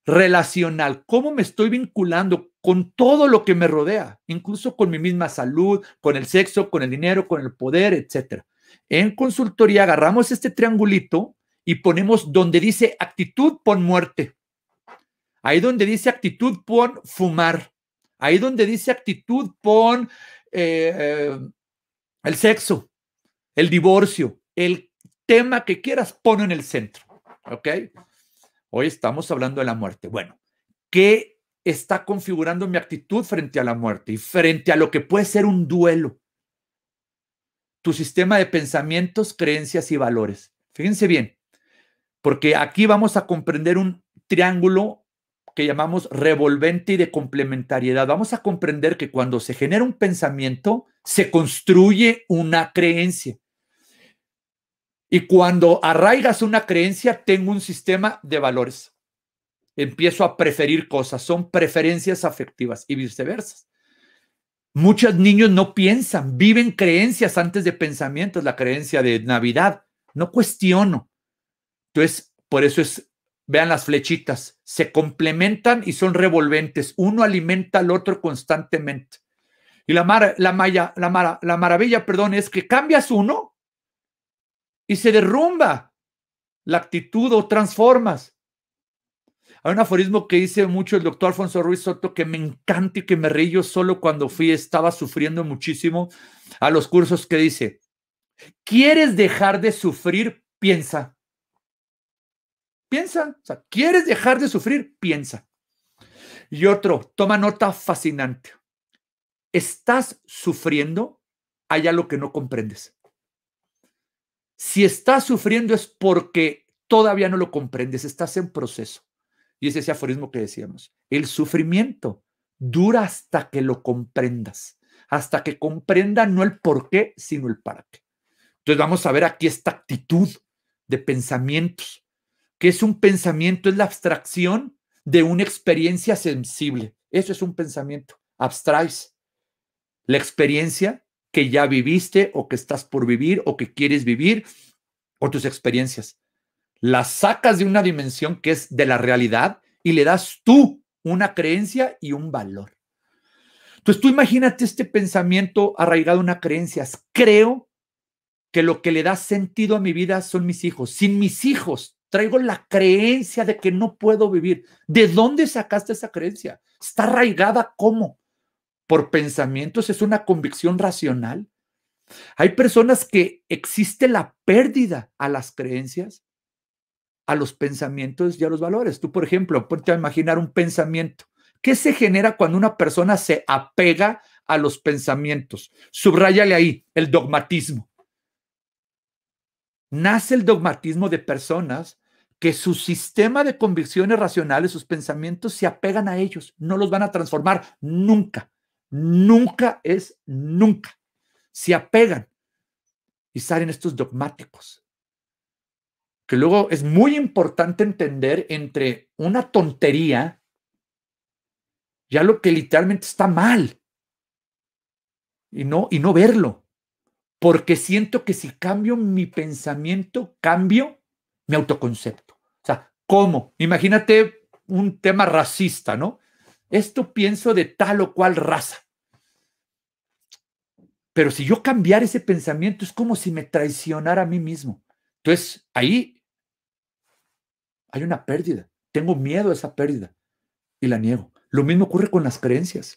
relacional, cómo me estoy vinculando con todo lo que me rodea, incluso con mi misma salud, con el sexo, con el dinero, con el poder, etc. En consultoría agarramos este triangulito y ponemos donde dice actitud, pon muerte. Ahí donde dice actitud, pon fumar. Ahí donde dice actitud, pon eh, eh, el sexo el divorcio, el tema que quieras, pone en el centro. ¿Ok? Hoy estamos hablando de la muerte. Bueno, ¿qué está configurando mi actitud frente a la muerte y frente a lo que puede ser un duelo? Tu sistema de pensamientos, creencias y valores. Fíjense bien, porque aquí vamos a comprender un triángulo que llamamos revolvente y de complementariedad. Vamos a comprender que cuando se genera un pensamiento, se construye una creencia. Y cuando arraigas una creencia, tengo un sistema de valores. Empiezo a preferir cosas, son preferencias afectivas y viceversa. Muchos niños no piensan, viven creencias antes de pensamientos, la creencia de Navidad. No cuestiono. Entonces, por eso es, vean las flechitas, se complementan y son revolventes. Uno alimenta al otro constantemente. Y la, mar, la, la, la maravilla, perdón, es que cambias uno y se derrumba la actitud o transformas. Hay un aforismo que dice mucho el doctor Alfonso Ruiz Soto que me encanta y que me reí solo cuando fui, estaba sufriendo muchísimo a los cursos que dice, ¿quieres dejar de sufrir? Piensa. Piensa. O sea, ¿quieres dejar de sufrir? Piensa. Y otro, toma nota fascinante estás sufriendo, haya lo que no comprendes. Si estás sufriendo es porque todavía no lo comprendes, estás en proceso. Y es ese aforismo que decíamos. El sufrimiento dura hasta que lo comprendas, hasta que comprenda no el por qué, sino el para qué. Entonces vamos a ver aquí esta actitud de pensamientos, que es un pensamiento, es la abstracción de una experiencia sensible. Eso es un pensamiento. Abstraes, la experiencia que ya viviste o que estás por vivir o que quieres vivir o tus experiencias. Las sacas de una dimensión que es de la realidad y le das tú una creencia y un valor. Entonces tú imagínate este pensamiento arraigado en una creencia. Creo que lo que le da sentido a mi vida son mis hijos. Sin mis hijos traigo la creencia de que no puedo vivir. ¿De dónde sacaste esa creencia? Está arraigada cómo? por pensamientos es una convicción racional. Hay personas que existe la pérdida a las creencias, a los pensamientos y a los valores. Tú, por ejemplo, ponte a imaginar un pensamiento. ¿Qué se genera cuando una persona se apega a los pensamientos? Subrayale ahí el dogmatismo. Nace el dogmatismo de personas que su sistema de convicciones racionales, sus pensamientos se apegan a ellos, no los van a transformar nunca. Nunca es nunca. Se apegan y salen estos dogmáticos. Que luego es muy importante entender entre una tontería ya lo que literalmente está mal y no, y no verlo. Porque siento que si cambio mi pensamiento, cambio mi autoconcepto. O sea, ¿cómo? Imagínate un tema racista, ¿no? esto pienso de tal o cual raza. Pero si yo cambiar ese pensamiento es como si me traicionara a mí mismo. Entonces, ahí hay una pérdida. Tengo miedo a esa pérdida y la niego. Lo mismo ocurre con las creencias.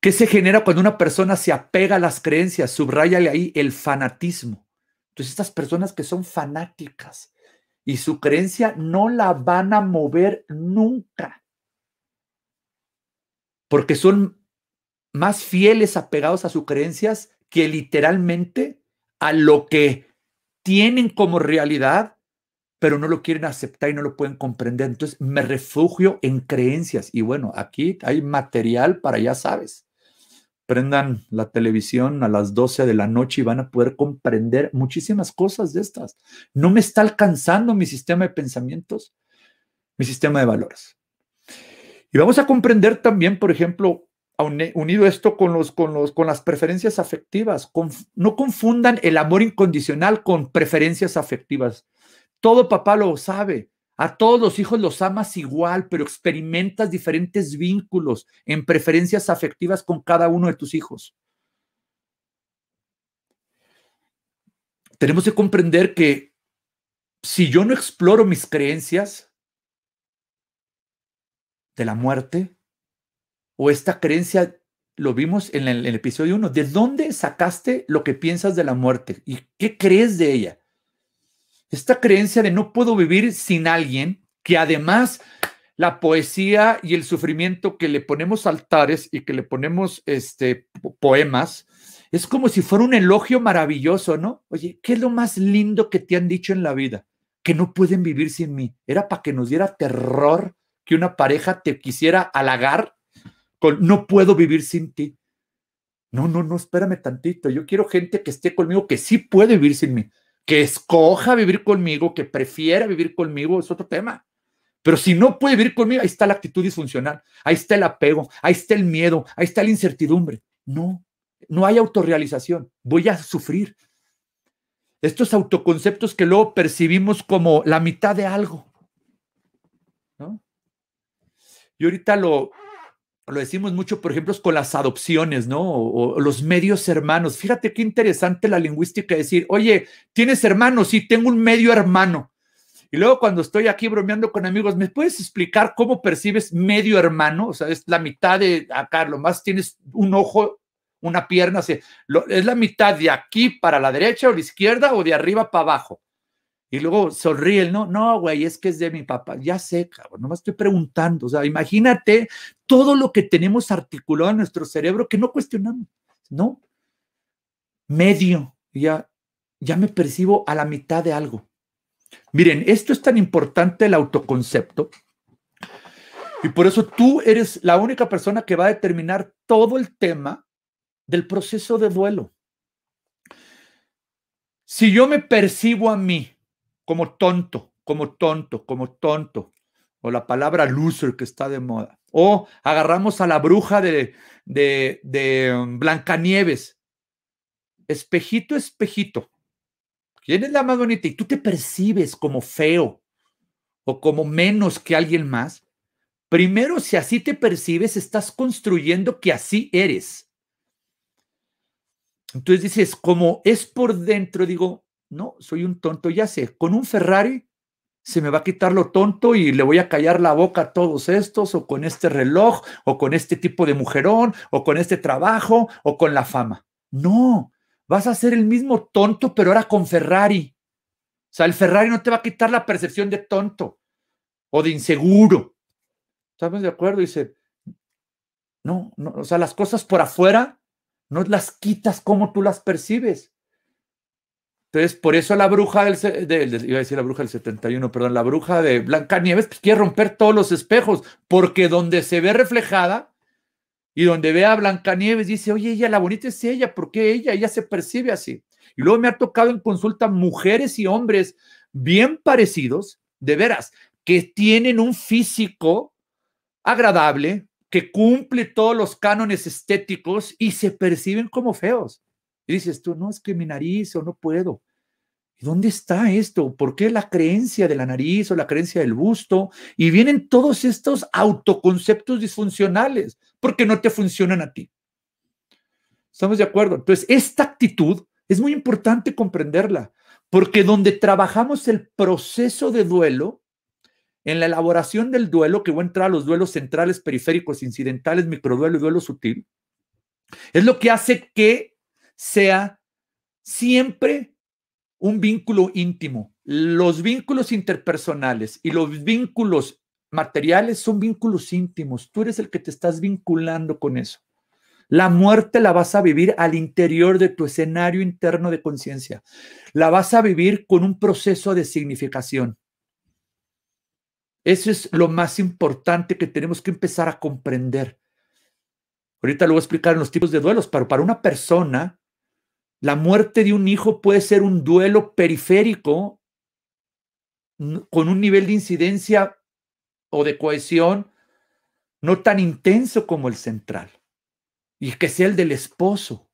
¿Qué se genera cuando una persona se apega a las creencias? Subrayale ahí el fanatismo. Entonces, estas personas que son fanáticas, y su creencia no la van a mover nunca, porque son más fieles apegados a sus creencias que literalmente a lo que tienen como realidad, pero no lo quieren aceptar y no lo pueden comprender. Entonces me refugio en creencias y bueno, aquí hay material para, ya sabes, prendan la televisión a las 12 de la noche y van a poder comprender muchísimas cosas de estas. No me está alcanzando mi sistema de pensamientos, mi sistema de valores. Y vamos a comprender también, por ejemplo, unido esto con, los, con las preferencias afectivas. no confundan el amor incondicional con preferencias afectivas. Todo papá lo sabe. A todos los hijos los amas igual, pero experimentas diferentes vínculos en preferencias afectivas con cada uno de tus hijos. Tenemos que comprender que si yo no exploro mis creencias de la muerte, o esta creencia, lo vimos en el, episodio 1, ¿de dónde sacaste lo que piensas de la muerte? ¿Y qué crees de ella? esta creencia de no puedo vivir sin alguien, que además la poesía y el sufrimiento que le ponemos altares y que le ponemos este, poemas, es como si fuera un elogio maravilloso, ¿no? Oye, ¿qué es lo más lindo que te han dicho en la vida? Que no pueden vivir sin mí. Era para que nos diera terror que una pareja te quisiera halagar con no puedo vivir sin ti. No, no, no, espérame tantito. Yo quiero gente que esté conmigo que sí puede vivir sin mí que escoja vivir conmigo, que prefiera vivir conmigo, es otro tema. Pero si no puede vivir conmigo, ahí está la actitud disfuncional, ahí está el apego, ahí está el miedo, ahí está la incertidumbre. No, no hay autorrealización, voy a sufrir. Estos autoconceptos que luego percibimos como la mitad de algo. Y ahorita lo, lo decimos mucho, por ejemplo, con las adopciones, ¿no? O, los medios hermanos. Fíjate qué interesante la lingüística decir, oye, ¿tienes hermanos? Sí, tengo un medio hermano. Y luego cuando estoy aquí bromeando con amigos, ¿me puedes explicar cómo percibes medio hermano? O sea, es la mitad de acá, lo más tienes un ojo, una pierna, es la mitad de aquí para la derecha o la izquierda o de arriba para abajo. Y luego sonríe, no, no, güey, es que es de mi papá. Ya sé, cabrón, nomás estoy preguntando. O sea, imagínate todo lo que tenemos articulado en nuestro cerebro que no cuestionamos, ¿no? Medio, ya, ya me percibo a la mitad de algo. Miren, esto es tan importante el autoconcepto. Y por eso tú eres la única persona que va a determinar todo el tema del proceso de duelo. Si yo me percibo a mí como tonto, como tonto, como tonto, o la palabra loser que está de moda. O agarramos a la bruja de, de, de mm, Blancanieves. Espejito, espejito. ¿Quién es la más bonita? Y tú te percibes como feo o como menos que alguien más. Primero, si así te percibes, estás construyendo que así eres. Entonces dices, como es por dentro, digo, no, soy un tonto, ya sé, con un Ferrari se me va a quitar lo tonto y le voy a callar la boca a todos estos, o con este reloj, o con este tipo de mujerón, o con este trabajo, o con la fama. No, vas a ser el mismo tonto, pero ahora con Ferrari. O sea, el Ferrari no te va a quitar la percepción de tonto o de inseguro. ¿Estamos de acuerdo? Dice, no, no, o sea, las cosas por afuera no las quitas como tú las percibes. Entonces, por eso la bruja del, iba a decir la bruja del 71, perdón, la bruja de Blancanieves pues, quiere romper todos los espejos, porque donde se ve reflejada y donde ve a Blancanieves dice, oye, ella, la bonita es ella, ¿por qué ella? Ella se percibe así. Y luego me ha tocado en consulta mujeres y hombres bien parecidos, de veras, que tienen un físico agradable, que cumple todos los cánones estéticos y se perciben como feos. Y dices tú, no, es que mi nariz o no puedo. ¿Y dónde está esto? ¿Por qué la creencia de la nariz o la creencia del busto? Y vienen todos estos autoconceptos disfuncionales porque no te funcionan a ti. ¿Estamos de acuerdo? Entonces, esta actitud es muy importante comprenderla porque donde trabajamos el proceso de duelo, en la elaboración del duelo, que va a entrar a los duelos centrales, periféricos, incidentales, microduelo y duelo sutil, es lo que hace que sea siempre un vínculo íntimo. Los vínculos interpersonales y los vínculos materiales son vínculos íntimos. Tú eres el que te estás vinculando con eso. La muerte la vas a vivir al interior de tu escenario interno de conciencia. La vas a vivir con un proceso de significación. Eso es lo más importante que tenemos que empezar a comprender. Ahorita lo voy a explicar en los tipos de duelos, pero para una persona la muerte de un hijo puede ser un duelo periférico con un nivel de incidencia o de cohesión no tan intenso como el central, y que sea el del esposo.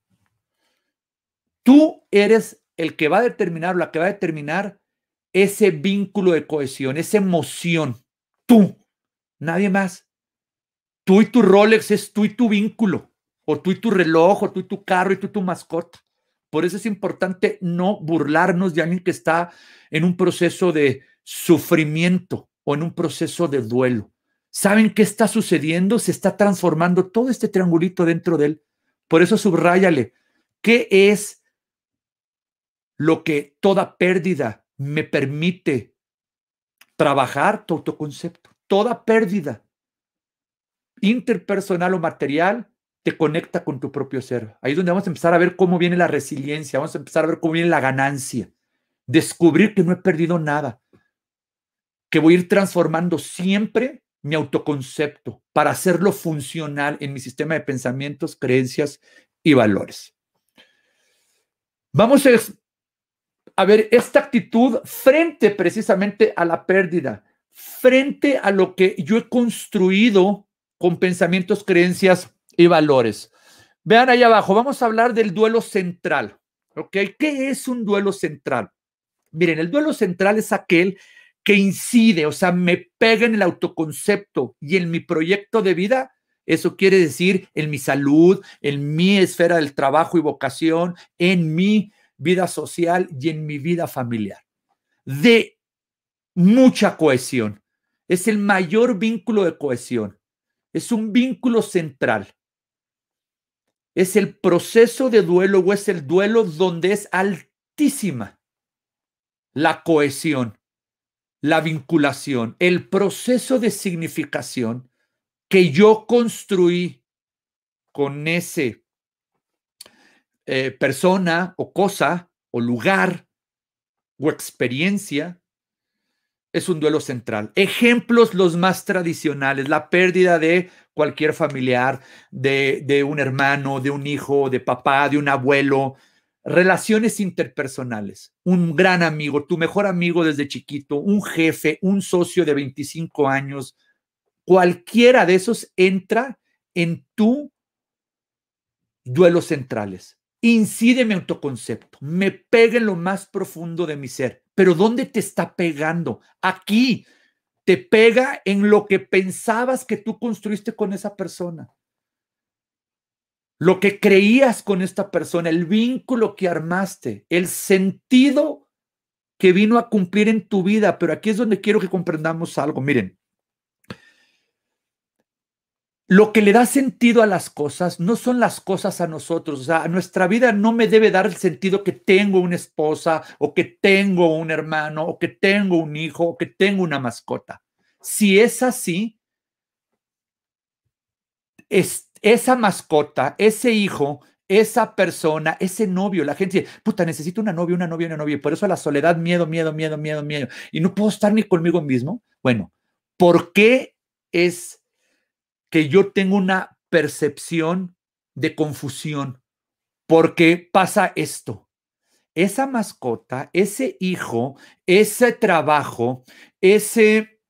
Tú eres el que va a determinar la que va a determinar ese vínculo de cohesión, esa emoción. Tú, nadie más. Tú y tu Rolex es tú y tu vínculo, o tú y tu reloj, o tú y tu carro, y tú y tu mascota. Por eso es importante no burlarnos de alguien que está en un proceso de sufrimiento o en un proceso de duelo. ¿Saben qué está sucediendo? Se está transformando todo este triangulito dentro de él. Por eso subráyale, ¿qué es lo que toda pérdida me permite trabajar tu autoconcepto? Toda pérdida interpersonal o material te conecta con tu propio ser. Ahí es donde vamos a empezar a ver cómo viene la resiliencia, vamos a empezar a ver cómo viene la ganancia, descubrir que no he perdido nada, que voy a ir transformando siempre mi autoconcepto para hacerlo funcional en mi sistema de pensamientos, creencias y valores. Vamos a, ver esta actitud frente precisamente a la pérdida, frente a lo que yo he construido con pensamientos, creencias, y valores. Vean ahí abajo, vamos a hablar del duelo central. ¿Ok? ¿Qué es un duelo central? Miren, el duelo central es aquel que incide, o sea, me pega en el autoconcepto y en mi proyecto de vida. Eso quiere decir en mi salud, en mi esfera del trabajo y vocación, en mi vida social y en mi vida familiar. De mucha cohesión. Es el mayor vínculo de cohesión. Es un vínculo central es el proceso de duelo o es el duelo donde es altísima la cohesión, la vinculación, el proceso de significación que yo construí con ese eh, persona o cosa o lugar o experiencia es un duelo central. Ejemplos los más tradicionales, la pérdida de cualquier familiar, de, un hermano, de un hijo, de papá, de un abuelo, relaciones interpersonales, un gran amigo, tu mejor amigo desde chiquito, un jefe, un socio de 25 años, cualquiera de esos entra en tu duelos centrales. Incide mi autoconcepto, me pega en lo más profundo de mi ser. Pero ¿dónde te está pegando? Aquí, te pega en lo que pensabas que tú construiste con esa persona, lo que creías con esta persona, el vínculo que armaste, el sentido que vino a cumplir en tu vida. Pero aquí es donde quiero que comprendamos algo. Miren, lo que le da sentido a las cosas no son las cosas a nosotros. O sea, a nuestra vida no me debe dar el sentido que tengo una esposa o que tengo un hermano o que tengo un hijo o que tengo una mascota. Si es así, esa mascota, ese hijo, esa persona, ese novio, la gente dice, puta, necesito una novia, una novia, una novia. por eso la soledad, miedo, miedo, miedo, miedo, miedo. Y no puedo estar ni conmigo mismo. Bueno, ¿por qué es que yo tengo una percepción de confusión porque pasa esto. Esa mascota, ese hijo, ese trabajo, ese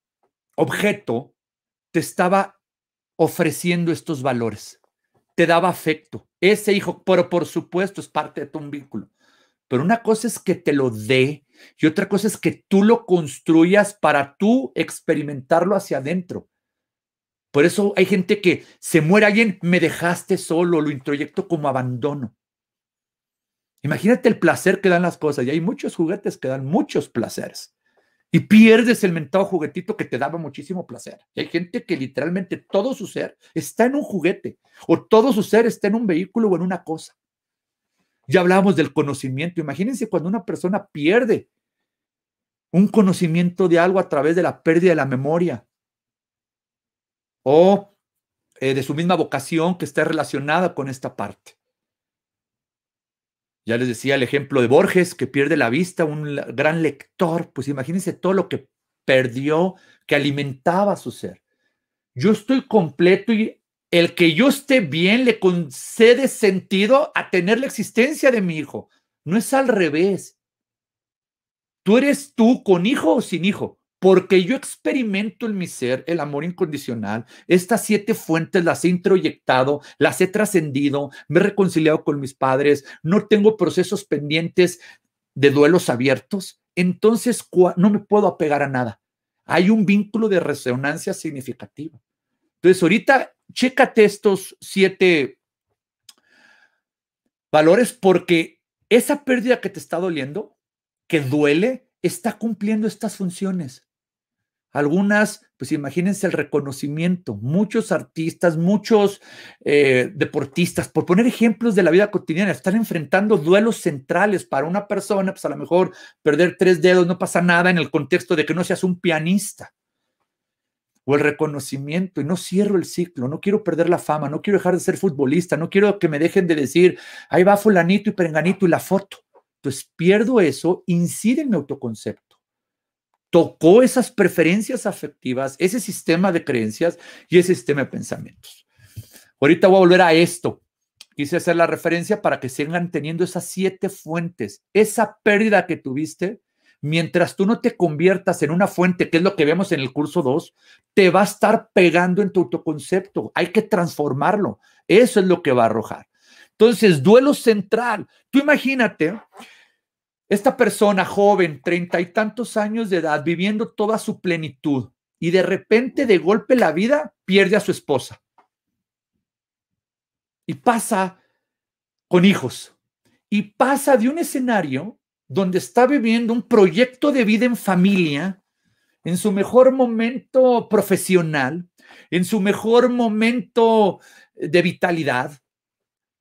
objeto te estaba ofreciendo estos valores, te daba afecto. Ese hijo, pero por supuesto es parte de tu vínculo. Pero una cosa es que te lo dé y otra cosa es que tú lo construyas para tú experimentarlo hacia adentro. Por eso hay gente que se muere alguien, me dejaste solo, lo introyecto como abandono. Imagínate el placer que dan las cosas. Y hay muchos juguetes que dan muchos placeres. Y pierdes el mentado juguetito que te daba muchísimo placer. hay gente que literalmente todo su ser está en un juguete. O todo su ser está en un vehículo o en una cosa. Ya hablábamos del conocimiento. Imagínense cuando una persona pierde un conocimiento de algo a través de la pérdida de la memoria, o eh, de su misma vocación que está relacionada con esta parte. Ya les decía el ejemplo de Borges, que pierde la vista, un gran lector, pues imagínense todo lo que perdió, que alimentaba su ser. Yo estoy completo y el que yo esté bien le concede sentido a tener la existencia de mi hijo. No es al revés. Tú eres tú con hijo o sin hijo porque yo experimento en mi ser el amor incondicional. Estas siete fuentes las he introyectado, las he trascendido, me he reconciliado con mis padres, no tengo procesos pendientes de duelos abiertos, entonces no me puedo apegar a nada. Hay un vínculo de resonancia significativo. Entonces, ahorita, chécate estos siete valores porque esa pérdida que te está doliendo, que duele, está cumpliendo estas funciones. Algunas, pues imagínense el reconocimiento, muchos artistas, muchos eh, deportistas, por poner ejemplos de la vida cotidiana, están enfrentando duelos centrales para una persona, pues a lo mejor perder tres dedos no pasa nada en el contexto de que no seas un pianista o el reconocimiento y no cierro el ciclo, no quiero perder la fama, no quiero dejar de ser futbolista, no quiero que me dejen de decir, ahí va fulanito y perenganito y la foto. pues pierdo eso, incide en mi autoconcepto tocó esas preferencias afectivas, ese sistema de creencias y ese sistema de pensamientos. Ahorita voy a volver a esto. Quise hacer la referencia para que sigan teniendo esas siete fuentes, esa pérdida que tuviste. Mientras tú no te conviertas en una fuente, que es lo que vemos en el curso 2, te va a estar pegando en tu autoconcepto. Hay que transformarlo. Eso es lo que va a arrojar. Entonces, duelo central. Tú imagínate esta persona joven, treinta y tantos años de edad, viviendo toda su plenitud y de repente de golpe la vida pierde a su esposa. Y pasa con hijos. Y pasa de un escenario donde está viviendo un proyecto de vida en familia, en su mejor momento profesional, en su mejor momento de vitalidad,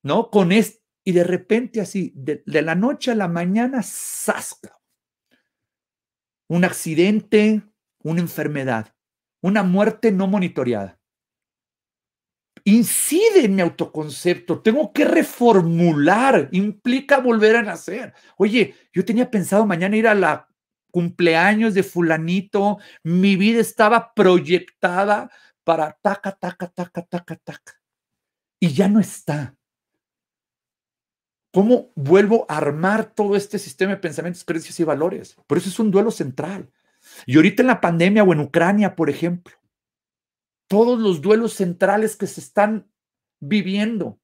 ¿no? Con este y de repente así, de, la noche a la mañana, zasca. Un accidente, una enfermedad, una muerte no monitoreada. Incide en mi autoconcepto, tengo que reformular, implica volver a nacer. Oye, yo tenía pensado mañana ir a la cumpleaños de fulanito, mi vida estaba proyectada para taca, taca, taca, taca, taca. Y ya no está. ¿Cómo vuelvo a armar todo este sistema de pensamientos, creencias y valores? Por eso es un duelo central. Y ahorita en la pandemia o en Ucrania, por ejemplo, todos los duelos centrales que se están viviendo.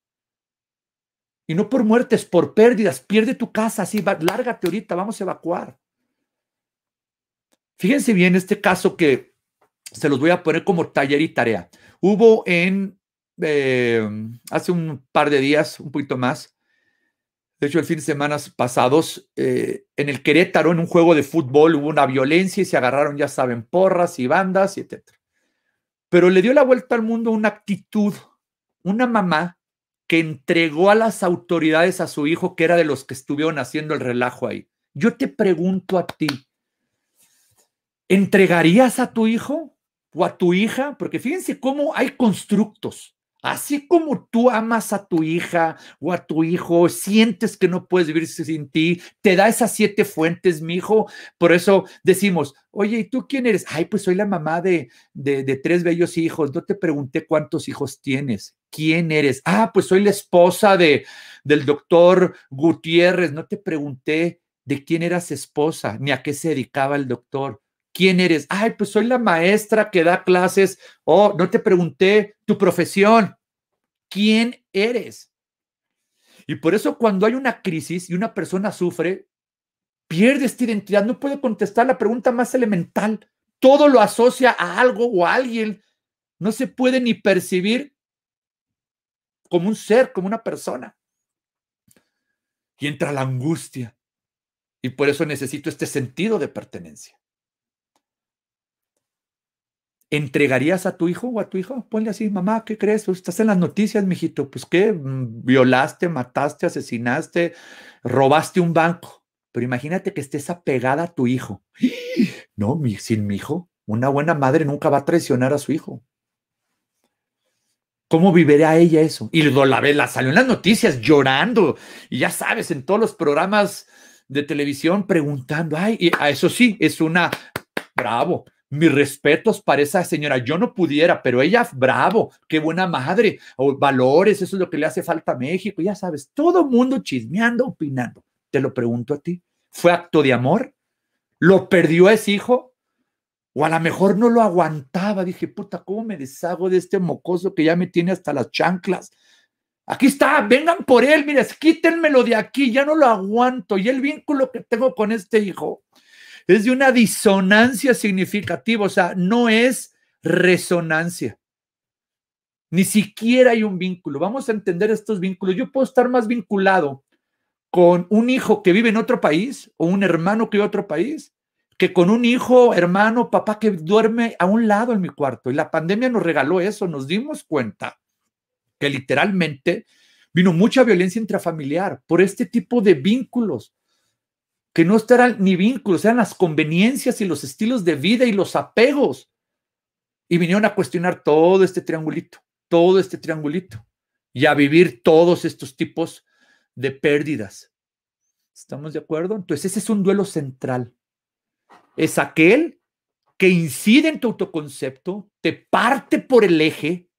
Y no por muertes, por pérdidas. Pierde tu casa, así, lárgate ahorita, vamos a evacuar. Fíjense bien este caso que se los voy a poner como taller y tarea. Hubo en, eh, hace un par de días, un poquito más, de hecho, el fin de semana pasados, eh, en el Querétaro, en un juego de fútbol, hubo una violencia y se agarraron, ya saben, porras y bandas y etc. Pero le dio la vuelta al mundo una actitud, una mamá que entregó a las autoridades a su hijo, que era de los que estuvieron haciendo el relajo ahí. Yo te pregunto a ti, ¿entregarías a tu hijo o a tu hija? Porque fíjense cómo hay constructos. Así como tú amas a tu hija o a tu hijo, sientes que no puedes vivir sin ti, te da esas siete fuentes, mi hijo. Por eso decimos, oye, ¿y tú quién eres? Ay, pues soy la mamá de, de, tres bellos hijos. No te pregunté cuántos hijos tienes. ¿Quién eres? Ah, pues soy la esposa de, del doctor Gutiérrez. No te pregunté de quién eras esposa, ni a qué se dedicaba el doctor. ¿Quién eres? Ay, pues soy la maestra que da clases. Oh, no te pregunté tu profesión. ¿Quién eres? Y por eso cuando hay una crisis y una persona sufre, pierde esta identidad, no puede contestar la pregunta más elemental. Todo lo asocia a algo o a alguien. No se puede ni percibir como un ser, como una persona. Y entra la angustia. Y por eso necesito este sentido de pertenencia. ¿Entregarías a tu hijo o a tu hijo? Ponle así, mamá, ¿qué crees? Estás en las noticias, mijito. Pues qué, mm, violaste, mataste, asesinaste, robaste un banco. Pero imagínate que estés apegada a tu hijo. No, sin mi hijo. Una buena madre nunca va a traicionar a su hijo. ¿Cómo vivirá ella eso? Y la, la salió en las noticias llorando. Y ya sabes, en todos los programas de televisión preguntando, ay, y a eso sí, es una, bravo, mis respetos para esa señora. Yo no pudiera, pero ella, bravo, qué buena madre, o valores, eso es lo que le hace falta a México, ya sabes, todo mundo chismeando, opinando. Te lo pregunto a ti, ¿fue acto de amor? ¿Lo perdió ese hijo? O a lo mejor no lo aguantaba. Dije, puta, ¿cómo me deshago de este mocoso que ya me tiene hasta las chanclas? Aquí está, vengan por él, mires, quítenmelo de aquí, ya no lo aguanto. Y el vínculo que tengo con este hijo, es de una disonancia significativa, o sea, no es resonancia. Ni siquiera hay un vínculo. Vamos a entender estos vínculos. Yo puedo estar más vinculado con un hijo que vive en otro país o un hermano que vive en otro país que con un hijo, hermano, papá que duerme a un lado en mi cuarto. Y la pandemia nos regaló eso, nos dimos cuenta que literalmente vino mucha violencia intrafamiliar por este tipo de vínculos que no estarán ni vínculos, eran las conveniencias y los estilos de vida y los apegos. Y vinieron a cuestionar todo este triangulito, todo este triangulito, y a vivir todos estos tipos de pérdidas. ¿Estamos de acuerdo? Entonces ese es un duelo central. Es aquel que incide en tu autoconcepto, te parte por el eje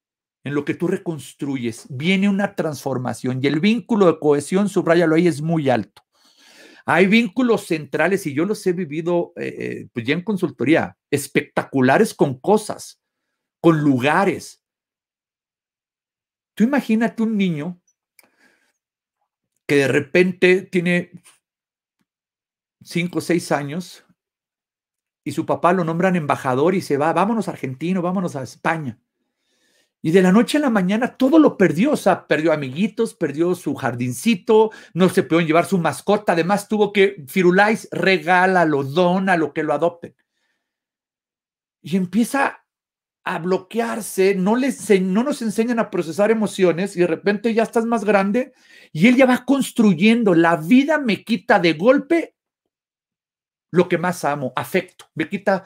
en lo que tú reconstruyes. Viene una transformación y el vínculo de cohesión, subrayalo ahí, es muy alto. Hay vínculos centrales y yo los he vivido eh, eh, pues ya en consultoría, espectaculares con cosas, con lugares. Tú imagínate un niño que de repente tiene cinco o seis años y su papá lo nombran embajador y se va, vámonos a Argentina, vámonos a España. Y de la noche a la mañana todo lo perdió, o sea, perdió amiguitos, perdió su jardincito, no se pudo llevar su mascota, además tuvo que, Firulais, lo dona, lo que lo adopten. Y empieza a bloquearse, no, no nos enseñan a procesar emociones y de repente ya estás más grande y él ya va construyendo, la vida me quita de golpe lo que más amo, afecto, me quita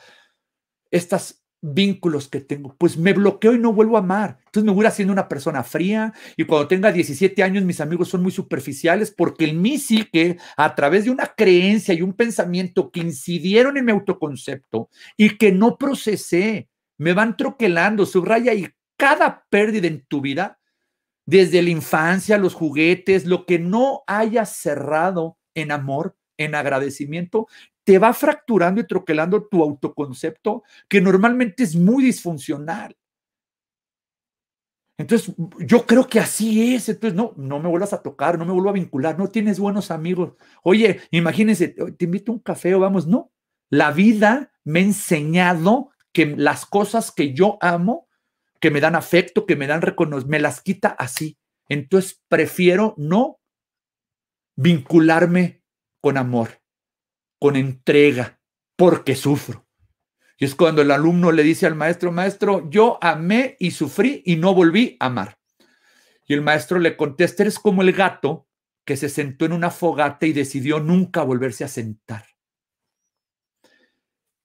estas vínculos que tengo, pues me bloqueo y no vuelvo a amar. Entonces me voy haciendo una persona fría y cuando tenga 17 años mis amigos son muy superficiales porque mí sí que a través de una creencia y un pensamiento que incidieron en mi autoconcepto y que no procesé, me van troquelando, subraya y cada pérdida en tu vida, desde la infancia, los juguetes, lo que no haya cerrado en amor, en agradecimiento, te va fracturando y troquelando tu autoconcepto, que normalmente es muy disfuncional. Entonces, yo creo que así es. Entonces, no, no me vuelvas a tocar, no me vuelvo a vincular, no tienes buenos amigos. Oye, imagínense, te invito a un café o vamos, no. La vida me ha enseñado que las cosas que yo amo, que me dan afecto, que me dan reconocimiento, me las quita así. Entonces, prefiero no vincularme con amor con entrega, porque sufro. Y es cuando el alumno le dice al maestro, maestro, yo amé y sufrí y no volví a amar. Y el maestro le contesta, eres como el gato que se sentó en una fogata y decidió nunca volverse a sentar.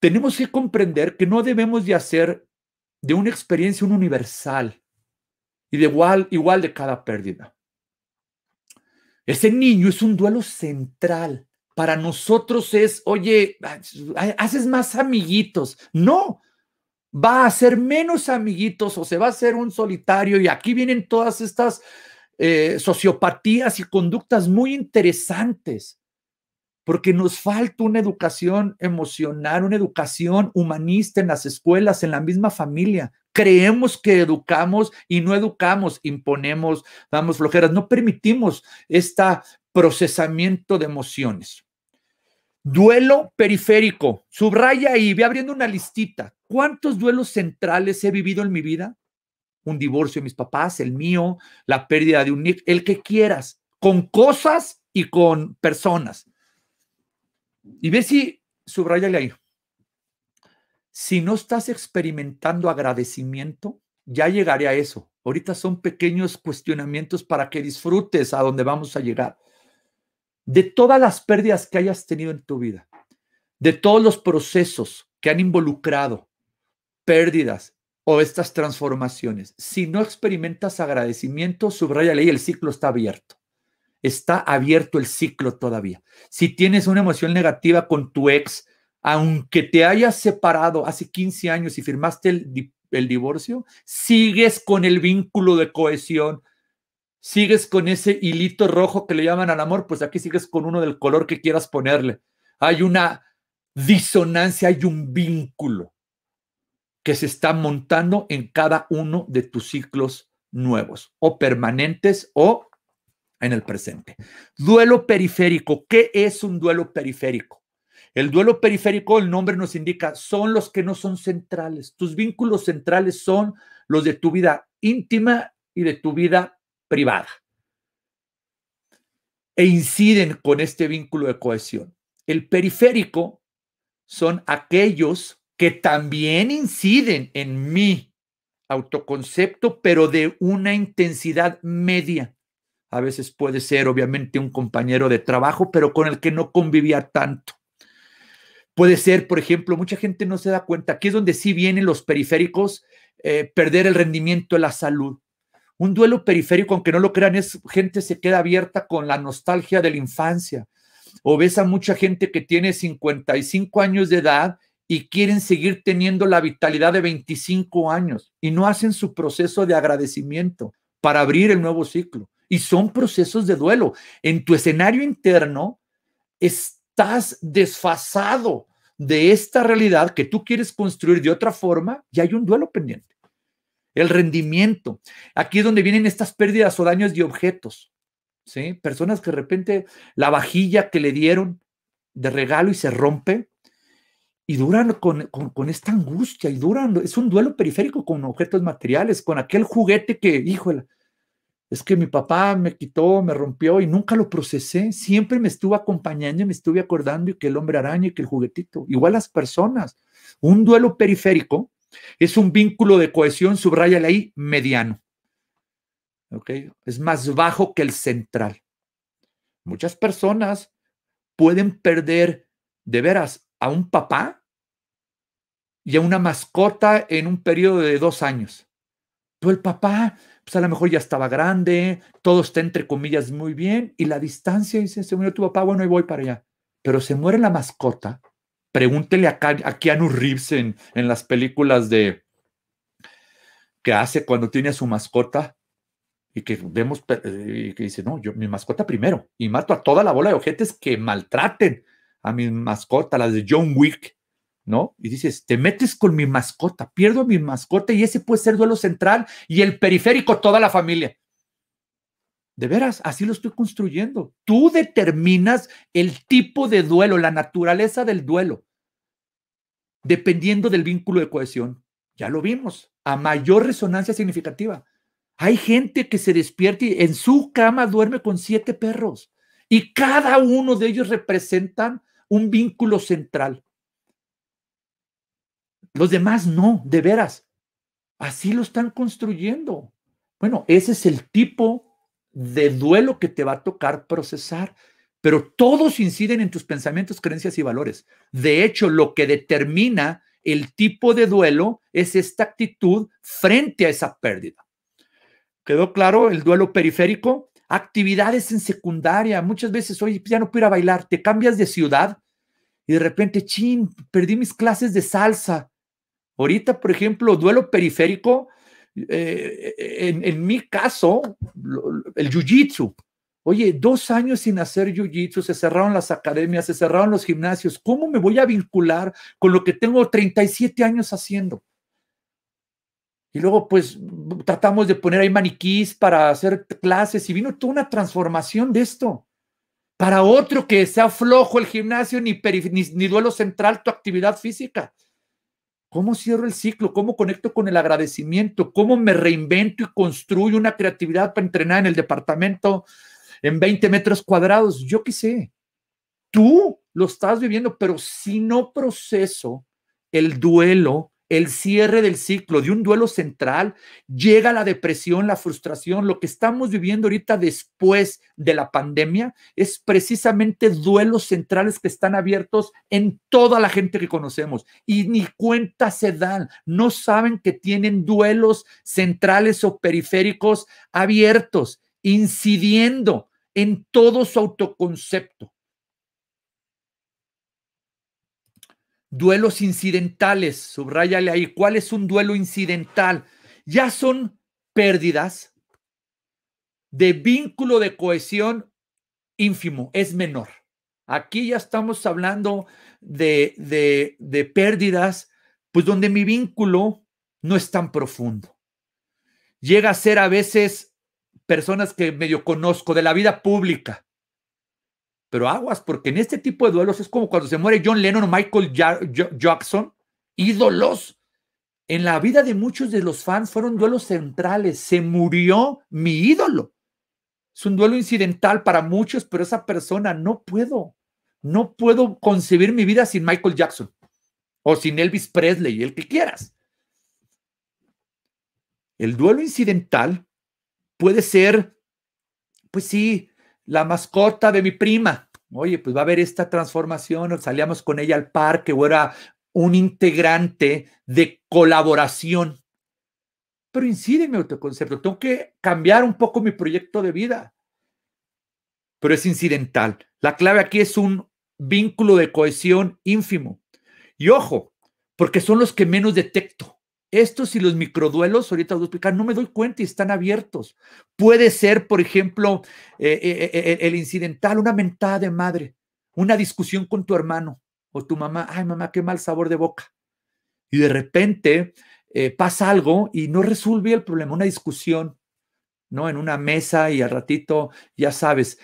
Tenemos que comprender que no debemos de hacer de una experiencia un universal y de igual, igual de cada pérdida. Ese niño es un duelo central para nosotros es, oye, haces más amiguitos. No, va a ser menos amiguitos o se va a hacer un solitario y aquí vienen todas estas eh, sociopatías y conductas muy interesantes, porque nos falta una educación emocional, una educación humanista en las escuelas, en la misma familia. Creemos que educamos y no educamos, imponemos, damos flojeras, no permitimos este procesamiento de emociones. Duelo periférico. Subraya y ve abriendo una listita. ¿Cuántos duelos centrales he vivido en mi vida? Un divorcio de mis papás, el mío, la pérdida de un niño el que quieras, con cosas y con personas. Y ve si, subrayale ahí. Si no estás experimentando agradecimiento, ya llegaré a eso. Ahorita son pequeños cuestionamientos para que disfrutes a donde vamos a llegar de todas las pérdidas que hayas tenido en tu vida, de todos los procesos que han involucrado pérdidas o estas transformaciones, si no experimentas agradecimiento, subraya ley, el ciclo está abierto. Está abierto el ciclo todavía. Si tienes una emoción negativa con tu ex, aunque te hayas separado hace 15 años y firmaste el, el divorcio, sigues con el vínculo de cohesión, sigues con ese hilito rojo que le llaman al amor, pues aquí sigues con uno del color que quieras ponerle. Hay una disonancia, hay un vínculo que se está montando en cada uno de tus ciclos nuevos, o permanentes o en el presente. Duelo periférico. ¿Qué es un duelo periférico? El duelo periférico, el nombre nos indica, son los que no son centrales. Tus vínculos centrales son los de tu vida íntima y de tu vida privada e inciden con este vínculo de cohesión. El periférico son aquellos que también inciden en mi autoconcepto, pero de una intensidad media. A veces puede ser, obviamente, un compañero de trabajo, pero con el que no convivía tanto. Puede ser, por ejemplo, mucha gente no se da cuenta, aquí es donde sí vienen los periféricos, eh, perder el rendimiento de la salud. Un duelo periférico, aunque no lo crean, es gente se queda abierta con la nostalgia de la infancia. O ves a mucha gente que tiene 55 años de edad y quieren seguir teniendo la vitalidad de 25 años y no hacen su proceso de agradecimiento para abrir el nuevo ciclo. Y son procesos de duelo. En tu escenario interno estás desfasado de esta realidad que tú quieres construir de otra forma y hay un duelo pendiente el rendimiento. Aquí es donde vienen estas pérdidas o daños de objetos. ¿sí? Personas que de repente la vajilla que le dieron de regalo y se rompe y duran con, esta angustia y duran, es un duelo periférico con objetos materiales, con aquel juguete que, híjole, es que mi papá me quitó, me rompió y nunca lo procesé, siempre me estuvo acompañando y me estuve acordando y que el hombre araña y que el juguetito, igual las personas, un duelo periférico es un vínculo de cohesión, subraya ahí mediano. Es más bajo que el central. Muchas personas pueden perder de veras a un papá y a una mascota en un periodo de dos años. Pero el papá, pues a lo mejor ya estaba grande, todo está entre comillas muy bien, y la distancia, dice, se murió tu papá, bueno, y voy para allá. Pero se muere la mascota Pregúntele a, Keanu Reeves en, las películas de que hace cuando tiene a su mascota y que vemos eh, y que dice, no, yo mi mascota primero y mato a toda la bola de ojetes que maltraten a mi mascota, las de John Wick, ¿no? Y dices, te metes con mi mascota, pierdo a mi mascota y ese puede ser duelo central y el periférico toda la familia. De veras, así lo estoy construyendo. Tú determinas el tipo de duelo, la naturaleza del duelo dependiendo del vínculo de cohesión. Ya lo vimos, a mayor resonancia significativa. Hay gente que se despierta y en su cama duerme con siete perros y cada uno de ellos representan un vínculo central. Los demás no, de veras. Así lo están construyendo. Bueno, ese es el tipo de duelo que te va a tocar procesar pero todos inciden en tus pensamientos, creencias y valores. De hecho, lo que determina el tipo de duelo es esta actitud frente a esa pérdida. ¿Quedó claro el duelo periférico? Actividades en secundaria. Muchas veces, oye, ya no puedo ir a bailar, te cambias de ciudad y de repente, chin, perdí mis clases de salsa. Ahorita, por ejemplo, duelo periférico, eh, en, en, mi caso, el jiu-jitsu. Oye, dos años sin hacer jiu-jitsu, se cerraron las academias, se cerraron los gimnasios. ¿Cómo me voy a vincular con lo que tengo 37 años haciendo? Y luego, pues, tratamos de poner ahí maniquís para hacer clases y vino toda una transformación de esto. Para otro que sea flojo el gimnasio, ni, ni, ni, duelo central, tu actividad física. ¿Cómo cierro el ciclo? ¿Cómo conecto con el agradecimiento? ¿Cómo me reinvento y construyo una creatividad para entrenar en el departamento en 20 metros cuadrados, yo qué sé. Tú lo estás viviendo, pero si no proceso el duelo, el cierre del ciclo, de un duelo central, llega la depresión, la frustración. Lo que estamos viviendo ahorita después de la pandemia es precisamente duelos centrales que están abiertos en toda la gente que conocemos y ni cuenta se dan. No saben que tienen duelos centrales o periféricos abiertos, incidiendo en todo su autoconcepto. Duelos incidentales, subráyale ahí, ¿cuál es un duelo incidental? Ya son pérdidas de vínculo de cohesión ínfimo, es menor. Aquí ya estamos hablando de, de, de pérdidas, pues donde mi vínculo no es tan profundo. Llega a ser a veces personas que medio conozco de la vida pública. Pero aguas, porque en este tipo de duelos es como cuando se muere John Lennon o Michael Jackson, ídolos. En la vida de muchos de los fans fueron duelos centrales. Se murió mi ídolo. Es un duelo incidental para muchos, pero esa persona no puedo. No puedo concebir mi vida sin Michael Jackson o sin Elvis Presley, el que quieras. El duelo incidental puede ser, pues sí, la mascota de mi prima. Oye, pues va a haber esta transformación, salíamos con ella al parque, o era un integrante de colaboración. Pero incide en mi autoconcepto. Tengo que cambiar un poco mi proyecto de vida. Pero es incidental. La clave aquí es un vínculo de cohesión ínfimo. Y ojo, porque son los que menos detecto. Estos y los microduelos, ahorita voy a explicar, no me doy cuenta y están abiertos. Puede ser, por ejemplo, eh, eh, eh, el incidental, una mentada de madre, una discusión con tu hermano o tu mamá. Ay, mamá, qué mal sabor de boca. Y de repente pasa algo y no resuelve el problema, una discusión, ¿no? En una mesa y al ratito, ya sabes,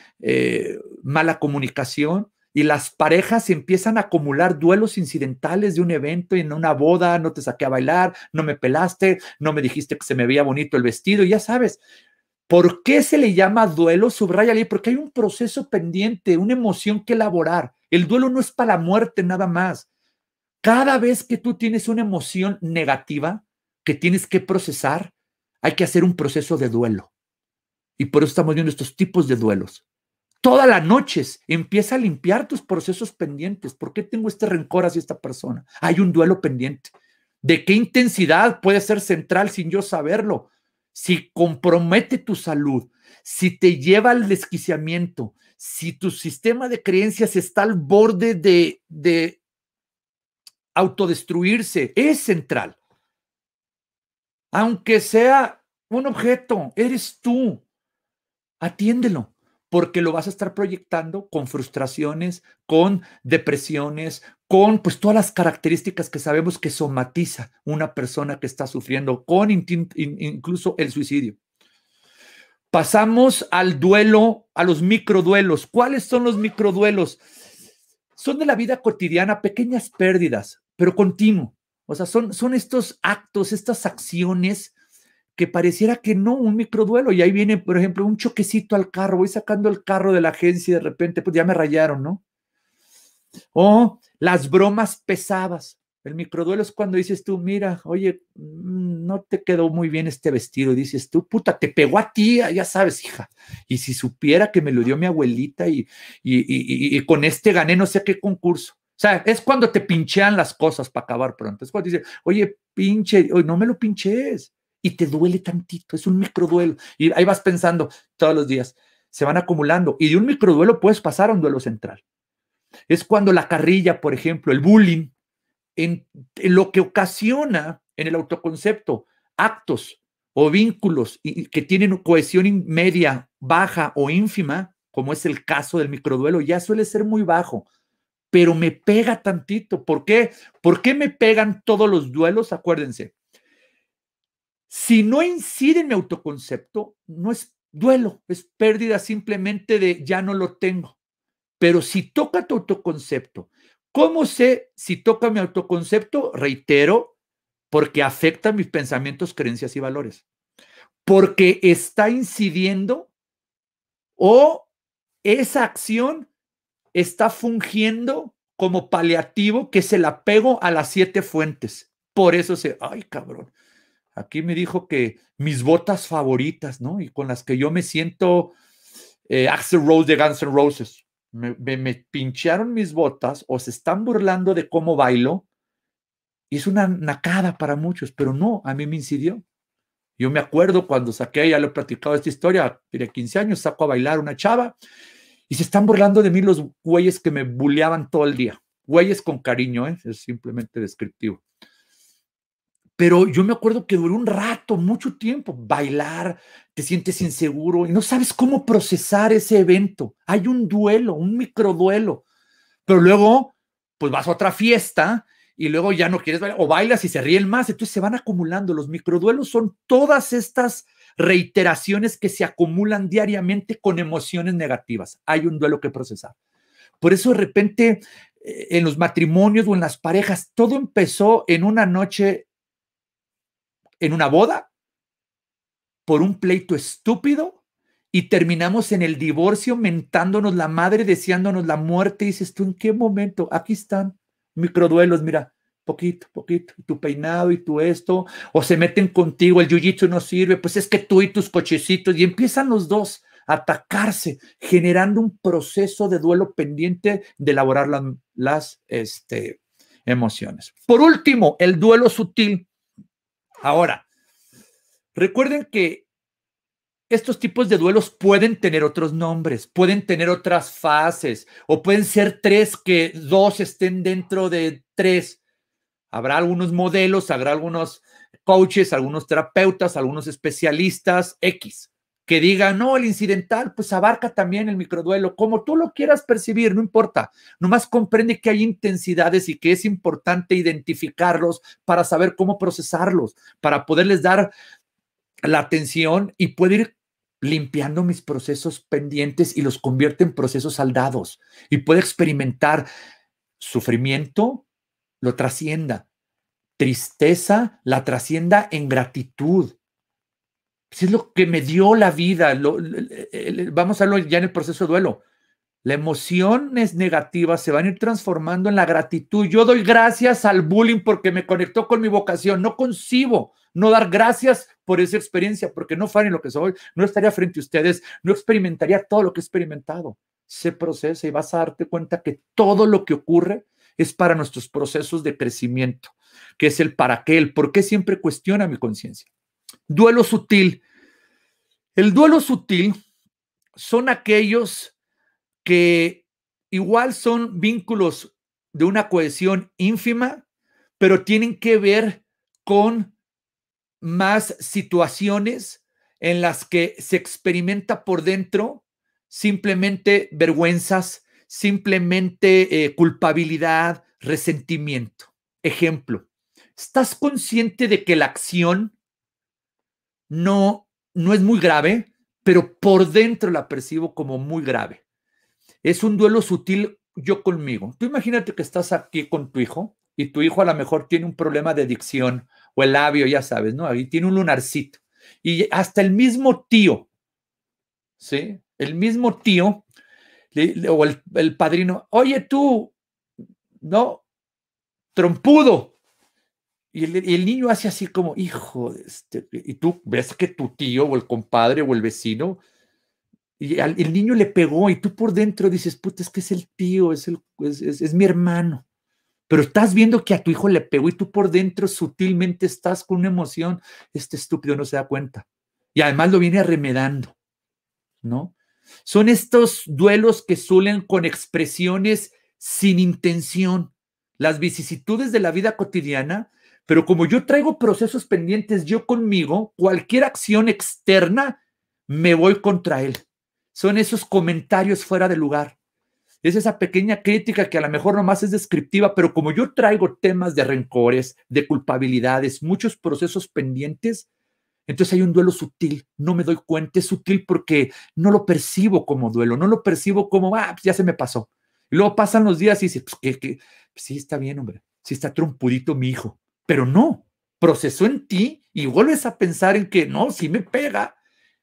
mala comunicación y las parejas empiezan a acumular duelos incidentales de un evento en una boda, no te saqué a bailar, no me pelaste, no me dijiste que se me veía bonito el vestido, ya sabes. ¿Por qué se le llama duelo? Subrayale, porque hay un proceso pendiente, una emoción que elaborar. El duelo no es para la muerte nada más. Cada vez que tú tienes una emoción negativa que tienes que procesar, hay que hacer un proceso de duelo. Y por eso estamos viendo estos tipos de duelos todas las noches. Empieza a limpiar tus procesos pendientes. ¿Por qué tengo este rencor hacia esta persona? Hay un duelo pendiente. ¿De qué intensidad puede ser central sin yo saberlo? Si compromete tu salud, si te lleva al desquiciamiento, si tu sistema de creencias está al borde de, de autodestruirse, es central. Aunque sea un objeto, eres tú. Atiéndelo porque lo vas a estar proyectando con frustraciones, con depresiones, con pues todas las características que sabemos que somatiza una persona que está sufriendo, con incluso el suicidio. Pasamos al duelo, a los microduelos. ¿Cuáles son los microduelos? Son de la vida cotidiana, pequeñas pérdidas, pero continuo. O sea, son, son estos actos, estas acciones que pareciera que no, un microduelo. Y ahí viene, por ejemplo, un choquecito al carro, voy sacando el carro de la agencia y de repente, pues ya me rayaron, ¿no? O las bromas pesadas. El microduelo es cuando dices tú, mira, oye, mm, no te quedó muy bien este vestido. Dices tú, puta, te pegó a ti, ah, ya sabes, hija. Y si supiera que me lo dio mi abuelita y, y, y con este gané no sé qué concurso. O sea, es cuando te pinchean las cosas para acabar pronto. Es cuando dices, oye, pinche, no me lo pinches y te duele tantito, es un microduelo. Y ahí vas pensando todos los días, se van acumulando y de un microduelo puedes pasar a un duelo central. Es cuando la carrilla, por ejemplo, el bullying, en, lo que ocasiona en el autoconcepto actos o vínculos y, que tienen cohesión media, baja o ínfima, como es el caso del microduelo, ya suele ser muy bajo, pero me pega tantito. ¿Por qué? ¿Por qué me pegan todos los duelos? Acuérdense, si no incide en mi autoconcepto, no es duelo, es pérdida simplemente de ya no lo tengo. Pero si toca tu autoconcepto, ¿cómo sé si toca mi autoconcepto? Reitero, porque afecta mis pensamientos, creencias y valores. Porque está incidiendo o esa acción está fungiendo como paliativo que se la pego a las siete fuentes. Por eso se, ay cabrón, Aquí me dijo que mis botas favoritas, ¿no? Y con las que yo me siento eh, Axel Rose de Guns N' Roses. Me, pinchearon pincharon mis botas o se están burlando de cómo bailo. Y es una nacada para muchos, pero no, a mí me incidió. Yo me acuerdo cuando saqué, ya lo he platicado esta historia, tenía 15 años, saco a bailar una chava y se están burlando de mí los güeyes que me bulleaban todo el día. Güeyes con cariño, ¿eh? es simplemente descriptivo pero yo me acuerdo que duró un rato, mucho tiempo, bailar, te sientes inseguro y no sabes cómo procesar ese evento. Hay un duelo, un microduelo, pero luego, pues vas a otra fiesta y luego ya no quieres bailar, o bailas y se ríen más, entonces se van acumulando. Los microduelos son todas estas reiteraciones que se acumulan diariamente con emociones negativas. Hay un duelo que procesar. Por eso de repente eh, en los matrimonios o en las parejas, todo empezó en una noche en una boda por un pleito estúpido y terminamos en el divorcio mentándonos la madre, deseándonos la muerte. Y dices tú, ¿en qué momento? Aquí están microduelos, mira, poquito, poquito, tu peinado y tu esto, o se meten contigo, el jiu no sirve, pues es que tú y tus cochecitos, y empiezan los dos a atacarse, generando un proceso de duelo pendiente de elaborar las este, emociones. Por último, el duelo sutil Ahora, recuerden que estos tipos de duelos pueden tener otros nombres, pueden tener otras fases, o pueden ser tres que dos estén dentro de tres. Habrá algunos modelos, habrá algunos coaches, algunos terapeutas, algunos especialistas X que diga, no, el incidental, pues abarca también el microduelo, como tú lo quieras percibir, no importa, nomás comprende que hay intensidades y que es importante identificarlos para saber cómo procesarlos, para poderles dar la atención y puede ir limpiando mis procesos pendientes y los convierte en procesos saldados y puede experimentar sufrimiento, lo trascienda, tristeza, la trascienda en gratitud, pues, es lo que me dio la vida. vamos a verlo ya en el proceso de duelo. Las emociones negativas se van a ir transformando en la gratitud. Yo doy gracias al bullying porque me conectó con mi vocación. No concibo no dar gracias por esa experiencia, porque no fuera en lo que soy, no estaría frente a ustedes, no experimentaría todo lo que he experimentado. Se procesa y vas a darte cuenta que todo lo que ocurre es para nuestros procesos de crecimiento, que es el para qué, el por qué siempre cuestiona mi conciencia. Duelo sutil. El duelo sutil son aquellos que igual son vínculos de una cohesión ínfima, pero tienen que ver con más situaciones en las que se experimenta por dentro simplemente vergüenzas, simplemente eh, culpabilidad, resentimiento. Ejemplo, ¿estás consciente de que la acción no, no es muy grave, pero por dentro la percibo como muy grave. Es un duelo sutil yo conmigo. Tú imagínate que estás aquí con tu hijo y tu hijo a lo mejor tiene un problema de adicción o el labio, ya sabes, ¿no? Ahí tiene un lunarcito. Y hasta el mismo tío, ¿sí? El mismo tío o el, el padrino, oye tú, ¿no? Trompudo, y el, niño hace así como, hijo, este, y tú ves que tu tío o el compadre o el vecino, y el niño le pegó y tú por dentro dices, puta, es que es el tío, es, el, es mi hermano. Pero estás viendo que a tu hijo le pegó y tú por dentro sutilmente estás con una emoción, este estúpido no se da cuenta. Y además lo viene arremedando, ¿no? Son estos duelos que suelen con expresiones sin intención. Las vicisitudes de la vida cotidiana pero como yo traigo procesos pendientes yo conmigo, cualquier acción externa me voy contra él. Son esos comentarios fuera de lugar. Es esa pequeña crítica que a lo mejor nomás es descriptiva, pero como yo traigo temas de rencores, de culpabilidades, muchos procesos pendientes, entonces hay un duelo sutil, no me doy cuenta, es sutil porque no lo percibo como duelo, no lo percibo como, ah, pues ya se me pasó. Y luego pasan los días y dice, pues, que, pues sí, está bien, hombre, sí está trompudito mi hijo, pero no, procesó en ti y vuelves a pensar en que no, si me pega,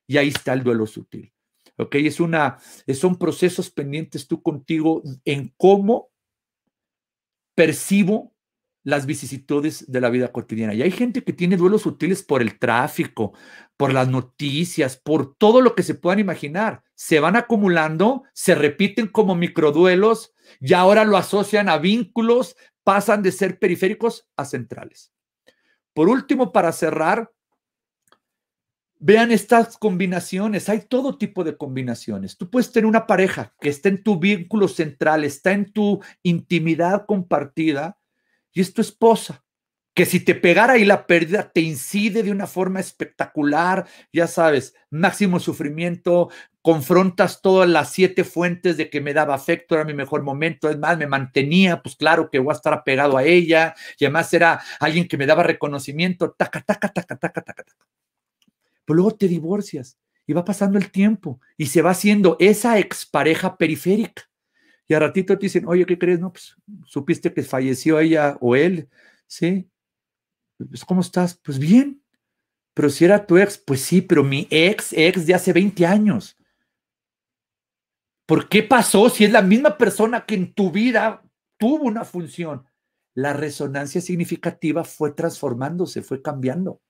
y ahí está el duelo sutil. ¿Ok? Es una, son procesos pendientes tú contigo en cómo percibo las vicisitudes de la vida cotidiana. Y hay gente que tiene duelos sutiles por el tráfico, por las noticias, por todo lo que se puedan imaginar. Se van acumulando, se repiten como microduelos y ahora lo asocian a vínculos, pasan de ser periféricos a centrales. Por último, para cerrar, vean estas combinaciones. Hay todo tipo de combinaciones. Tú puedes tener una pareja que está en tu vínculo central, está en tu intimidad compartida y es tu esposa que si te pegara y la pérdida te incide de una forma espectacular, ya sabes, máximo sufrimiento, confrontas todas las siete fuentes de que me daba afecto, era mi mejor momento, es más, me mantenía, pues claro que voy a estar apegado a ella, y además era alguien que me daba reconocimiento, taca, taca, taca, taca, taca, taca. Pero pues luego te divorcias y va pasando el tiempo y se va haciendo esa expareja periférica. Y a ratito te dicen, oye, ¿qué crees? No, pues supiste que falleció ella o él, ¿sí? Pues, ¿Cómo estás? Pues bien, pero si era tu ex, pues sí, pero mi ex, ex de hace 20 años. ¿Por qué pasó si es la misma persona que en tu vida tuvo una función? La resonancia significativa fue transformándose, fue cambiando.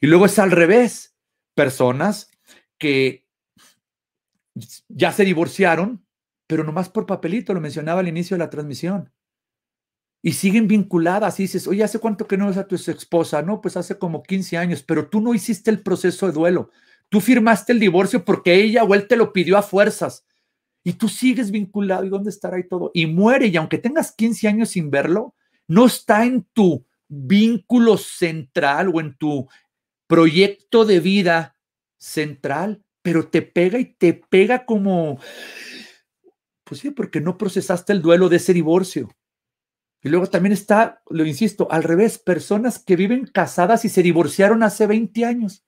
Y luego es al revés. Personas que ya se divorciaron, pero nomás por papelito, lo mencionaba al inicio de la transmisión. Y siguen vinculadas. Y dices, oye, ¿hace cuánto que no ves a tu esposa? No, pues hace como 15 años, pero tú no hiciste el proceso de duelo. Tú firmaste el divorcio porque ella o él te lo pidió a fuerzas y tú sigues vinculado y dónde estará y todo. Y muere y aunque tengas 15 años sin verlo, no está en tu vínculo central o en tu proyecto de vida central, pero te pega y te pega como, pues sí, porque no procesaste el duelo de ese divorcio. Y luego también está, lo insisto, al revés, personas que viven casadas y se divorciaron hace 20 años.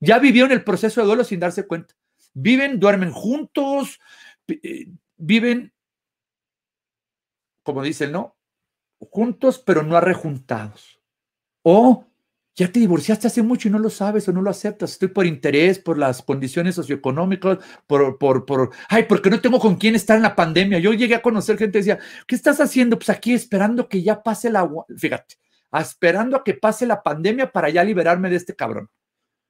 Ya vivieron el proceso de duelo sin darse cuenta. Viven, duermen juntos, eh, viven, como dicen, ¿no? Juntos, pero no arrejuntados. O ya te divorciaste hace mucho y no lo sabes o no lo aceptas. Estoy por interés, por las condiciones socioeconómicas, por, por, por, ay, porque no tengo con quién estar en la pandemia. Yo llegué a conocer gente que decía, ¿qué estás haciendo? Pues aquí esperando que ya pase la, fíjate, esperando a que pase la pandemia para ya liberarme de este cabrón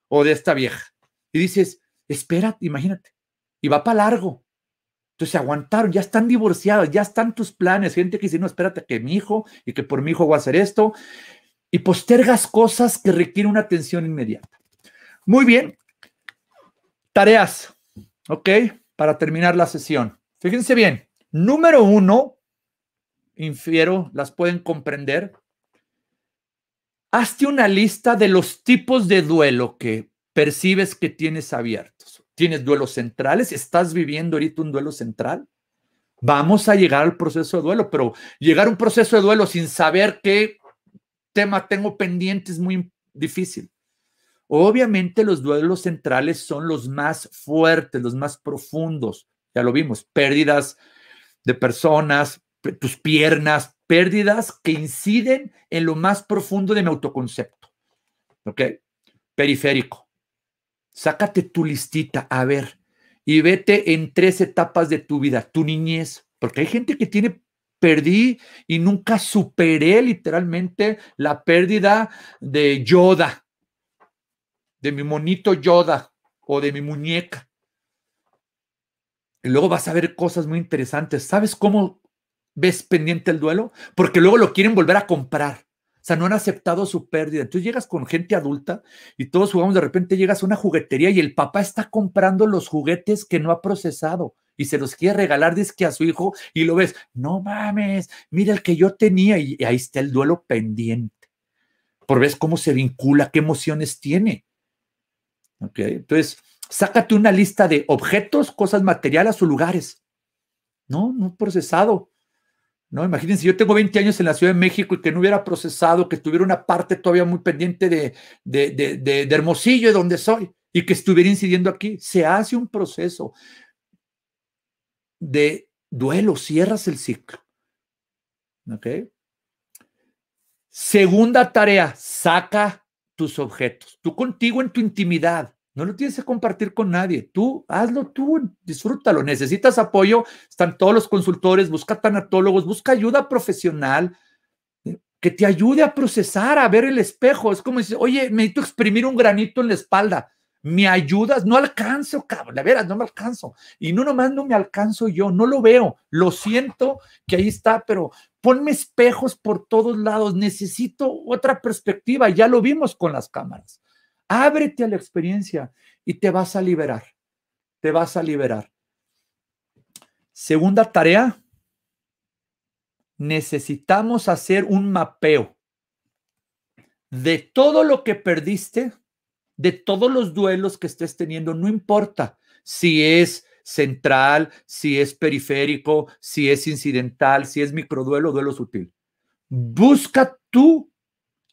o de esta vieja. Y dices, espera, imagínate, y va para largo. Entonces se aguantaron, ya están divorciados, ya están tus planes. Gente que dice, no, espérate que mi hijo y que por mi hijo voy a hacer esto. Y postergas cosas que requieren una atención inmediata. Muy bien. Tareas, ¿ok? Para terminar la sesión. Fíjense bien. Número uno, infiero, las pueden comprender. Hazte una lista de los tipos de duelo que percibes que tienes abiertos tienes duelos centrales, estás viviendo ahorita un duelo central. Vamos a llegar al proceso de duelo, pero llegar a un proceso de duelo sin saber qué tema tengo pendiente es muy difícil. Obviamente los duelos centrales son los más fuertes, los más profundos. Ya lo vimos, pérdidas de personas, tus piernas, pérdidas que inciden en lo más profundo de mi autoconcepto. ¿Ok? Periférico. Sácate tu listita, a ver, y vete en tres etapas de tu vida, tu niñez, porque hay gente que tiene perdí y nunca superé literalmente la pérdida de Yoda, de mi monito Yoda o de mi muñeca. Y luego vas a ver cosas muy interesantes. ¿Sabes cómo ves pendiente el duelo? Porque luego lo quieren volver a comprar no han aceptado su pérdida. Entonces llegas con gente adulta y todos jugamos, de repente llegas a una juguetería y el papá está comprando los juguetes que no ha procesado y se los quiere regalar, dice que a su hijo, y lo ves, no mames, mira el que yo tenía, y ahí está el duelo pendiente. Por ves cómo se vincula, qué emociones tiene. Entonces, sácate una lista de objetos, cosas materiales o lugares. No, no procesado. ¿no? Imagínense, yo tengo 20 años en la Ciudad de México y que no hubiera procesado, que estuviera una parte todavía muy pendiente de, de, de, de, Hermosillo, de donde soy, y que estuviera incidiendo aquí. Se hace un proceso de duelo, cierras el ciclo. ¿Ok? Segunda tarea, saca tus objetos. Tú contigo en tu intimidad, no lo tienes que compartir con nadie. Tú hazlo tú, disfrútalo. Necesitas apoyo. Están todos los consultores, busca tanatólogos, busca ayuda profesional eh, que te ayude a procesar, a ver el espejo. Es como dices, oye, necesito exprimir un granito en la espalda. ¿Me ayudas? No alcanzo, cabrón. La verdad, no me alcanzo. Y no nomás no me alcanzo yo, no lo veo. Lo siento que ahí está, pero ponme espejos por todos lados. Necesito otra perspectiva. Ya lo vimos con las cámaras. Ábrete a la experiencia y te vas a liberar. Te vas a liberar. Segunda tarea, necesitamos hacer un mapeo de todo lo que perdiste, de todos los duelos que estés teniendo, no importa si es central, si es periférico, si es incidental, si es microduelo, duelo sutil. Busca tú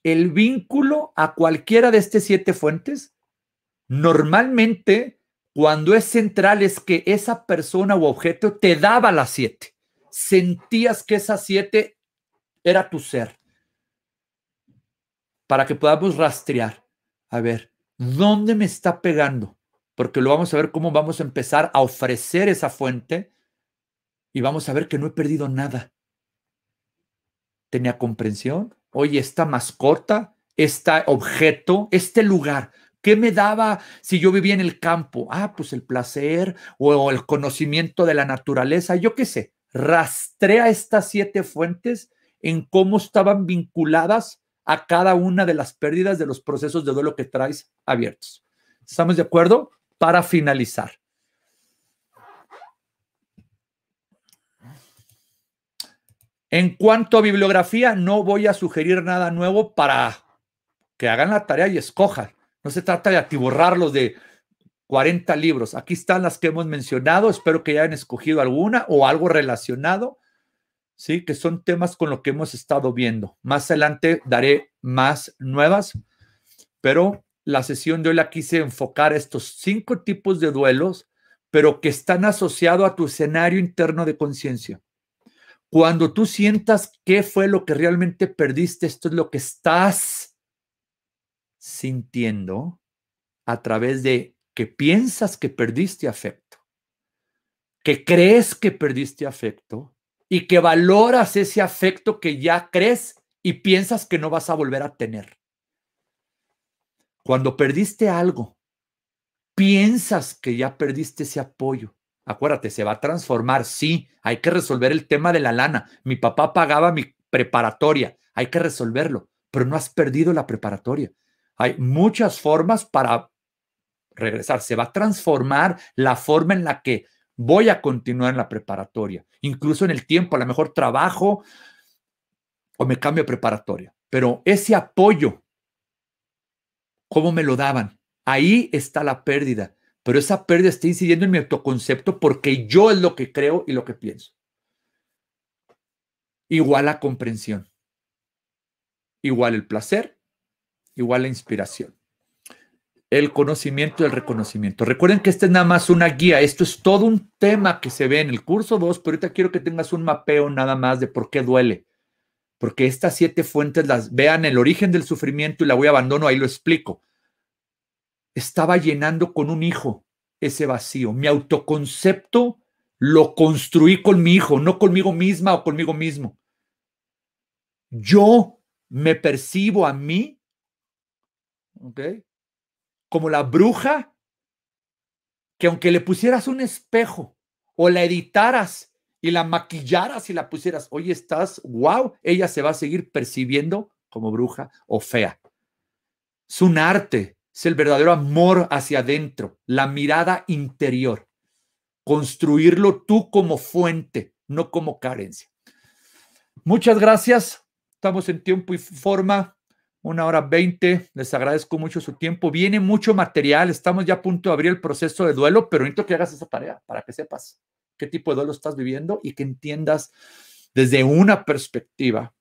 el vínculo a cualquiera de estas siete fuentes, normalmente cuando es central es que esa persona u objeto te daba las siete. Sentías que esas siete era tu ser. Para que podamos rastrear. A ver, ¿dónde me está pegando? Porque lo vamos a ver cómo vamos a empezar a ofrecer esa fuente y vamos a ver que no he perdido nada. Tenía comprensión. Oye, esta mascota este objeto, este lugar. ¿Qué me daba si yo vivía en el campo? Ah, pues el placer o el conocimiento de la naturaleza, yo qué sé. Rastrea estas siete fuentes en cómo estaban vinculadas a cada una de las pérdidas de los procesos de duelo que traes abiertos. ¿Estamos de acuerdo? Para finalizar. En cuanto a bibliografía, no voy a sugerir nada nuevo para que hagan la tarea y escojan. No se trata de atiborrarlos de 40 libros. Aquí están las que hemos mencionado. Espero que ya hayan escogido alguna o algo relacionado, ¿sí? Que son temas con lo que hemos estado viendo. Más adelante daré más nuevas, pero la sesión de hoy la quise enfocar estos cinco tipos de duelos, pero que están asociados a tu escenario interno de conciencia. Cuando tú sientas qué fue lo que realmente perdiste, esto es lo que estás sintiendo a través de que piensas que perdiste afecto, que crees que perdiste afecto y que valoras ese afecto que ya crees y piensas que no vas a volver a tener. Cuando perdiste algo, piensas que ya perdiste ese apoyo. Acuérdate, se va a transformar, sí, hay que resolver el tema de la lana. Mi papá pagaba mi preparatoria, hay que resolverlo, pero no has perdido la preparatoria, hay muchas formas para regresar. Se va a transformar la forma en la que voy a continuar en la preparatoria, incluso en el tiempo, a lo mejor trabajo o me cambio de preparatoria. Pero ese apoyo, ¿cómo me lo daban? Ahí está la pérdida, pero esa pérdida está incidiendo en mi autoconcepto porque yo es lo que creo y lo que pienso. Igual la comprensión, igual el placer, igual la inspiración. El conocimiento y el reconocimiento. Recuerden que esta es nada más una guía. Esto es todo un tema que se ve en el curso 2, pero ahorita quiero que tengas un mapeo nada más de por qué duele. Porque estas siete fuentes las vean el origen del sufrimiento y la voy a abandono, ahí lo explico. Estaba llenando con un hijo ese vacío. Mi autoconcepto lo construí con mi hijo, no conmigo misma o conmigo mismo. Yo me percibo a mí como la bruja, que aunque le pusieras un espejo o la editaras y la maquillaras y la pusieras, hoy estás, wow, ella se va a seguir percibiendo como bruja o fea. Es un arte, es el verdadero amor hacia adentro, la mirada interior, construirlo tú como fuente, no como carencia. Muchas gracias, estamos en tiempo y forma una hora veinte. Les agradezco mucho su tiempo. Viene mucho material. Estamos ya a punto de abrir el proceso de duelo, pero necesito que hagas esa tarea para que sepas qué tipo de duelo estás viviendo y que entiendas desde una perspectiva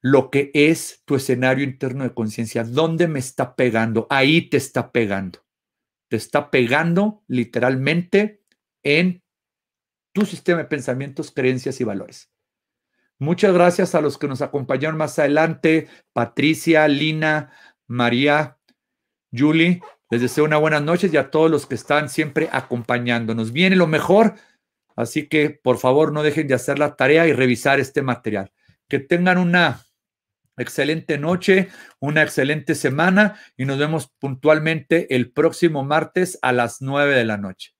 lo que es tu escenario interno de conciencia, dónde me está pegando, ahí te está pegando, te está pegando literalmente en tu sistema de pensamientos, creencias y valores. Muchas gracias a los que nos acompañaron más adelante, Patricia, Lina, María, Julie. Les deseo una buena noche y a todos los que están siempre acompañándonos. Viene lo mejor, así que por favor no dejen de hacer la tarea y revisar este material. Que tengan una excelente noche, una excelente semana y nos vemos puntualmente el próximo martes a las 9 de la noche.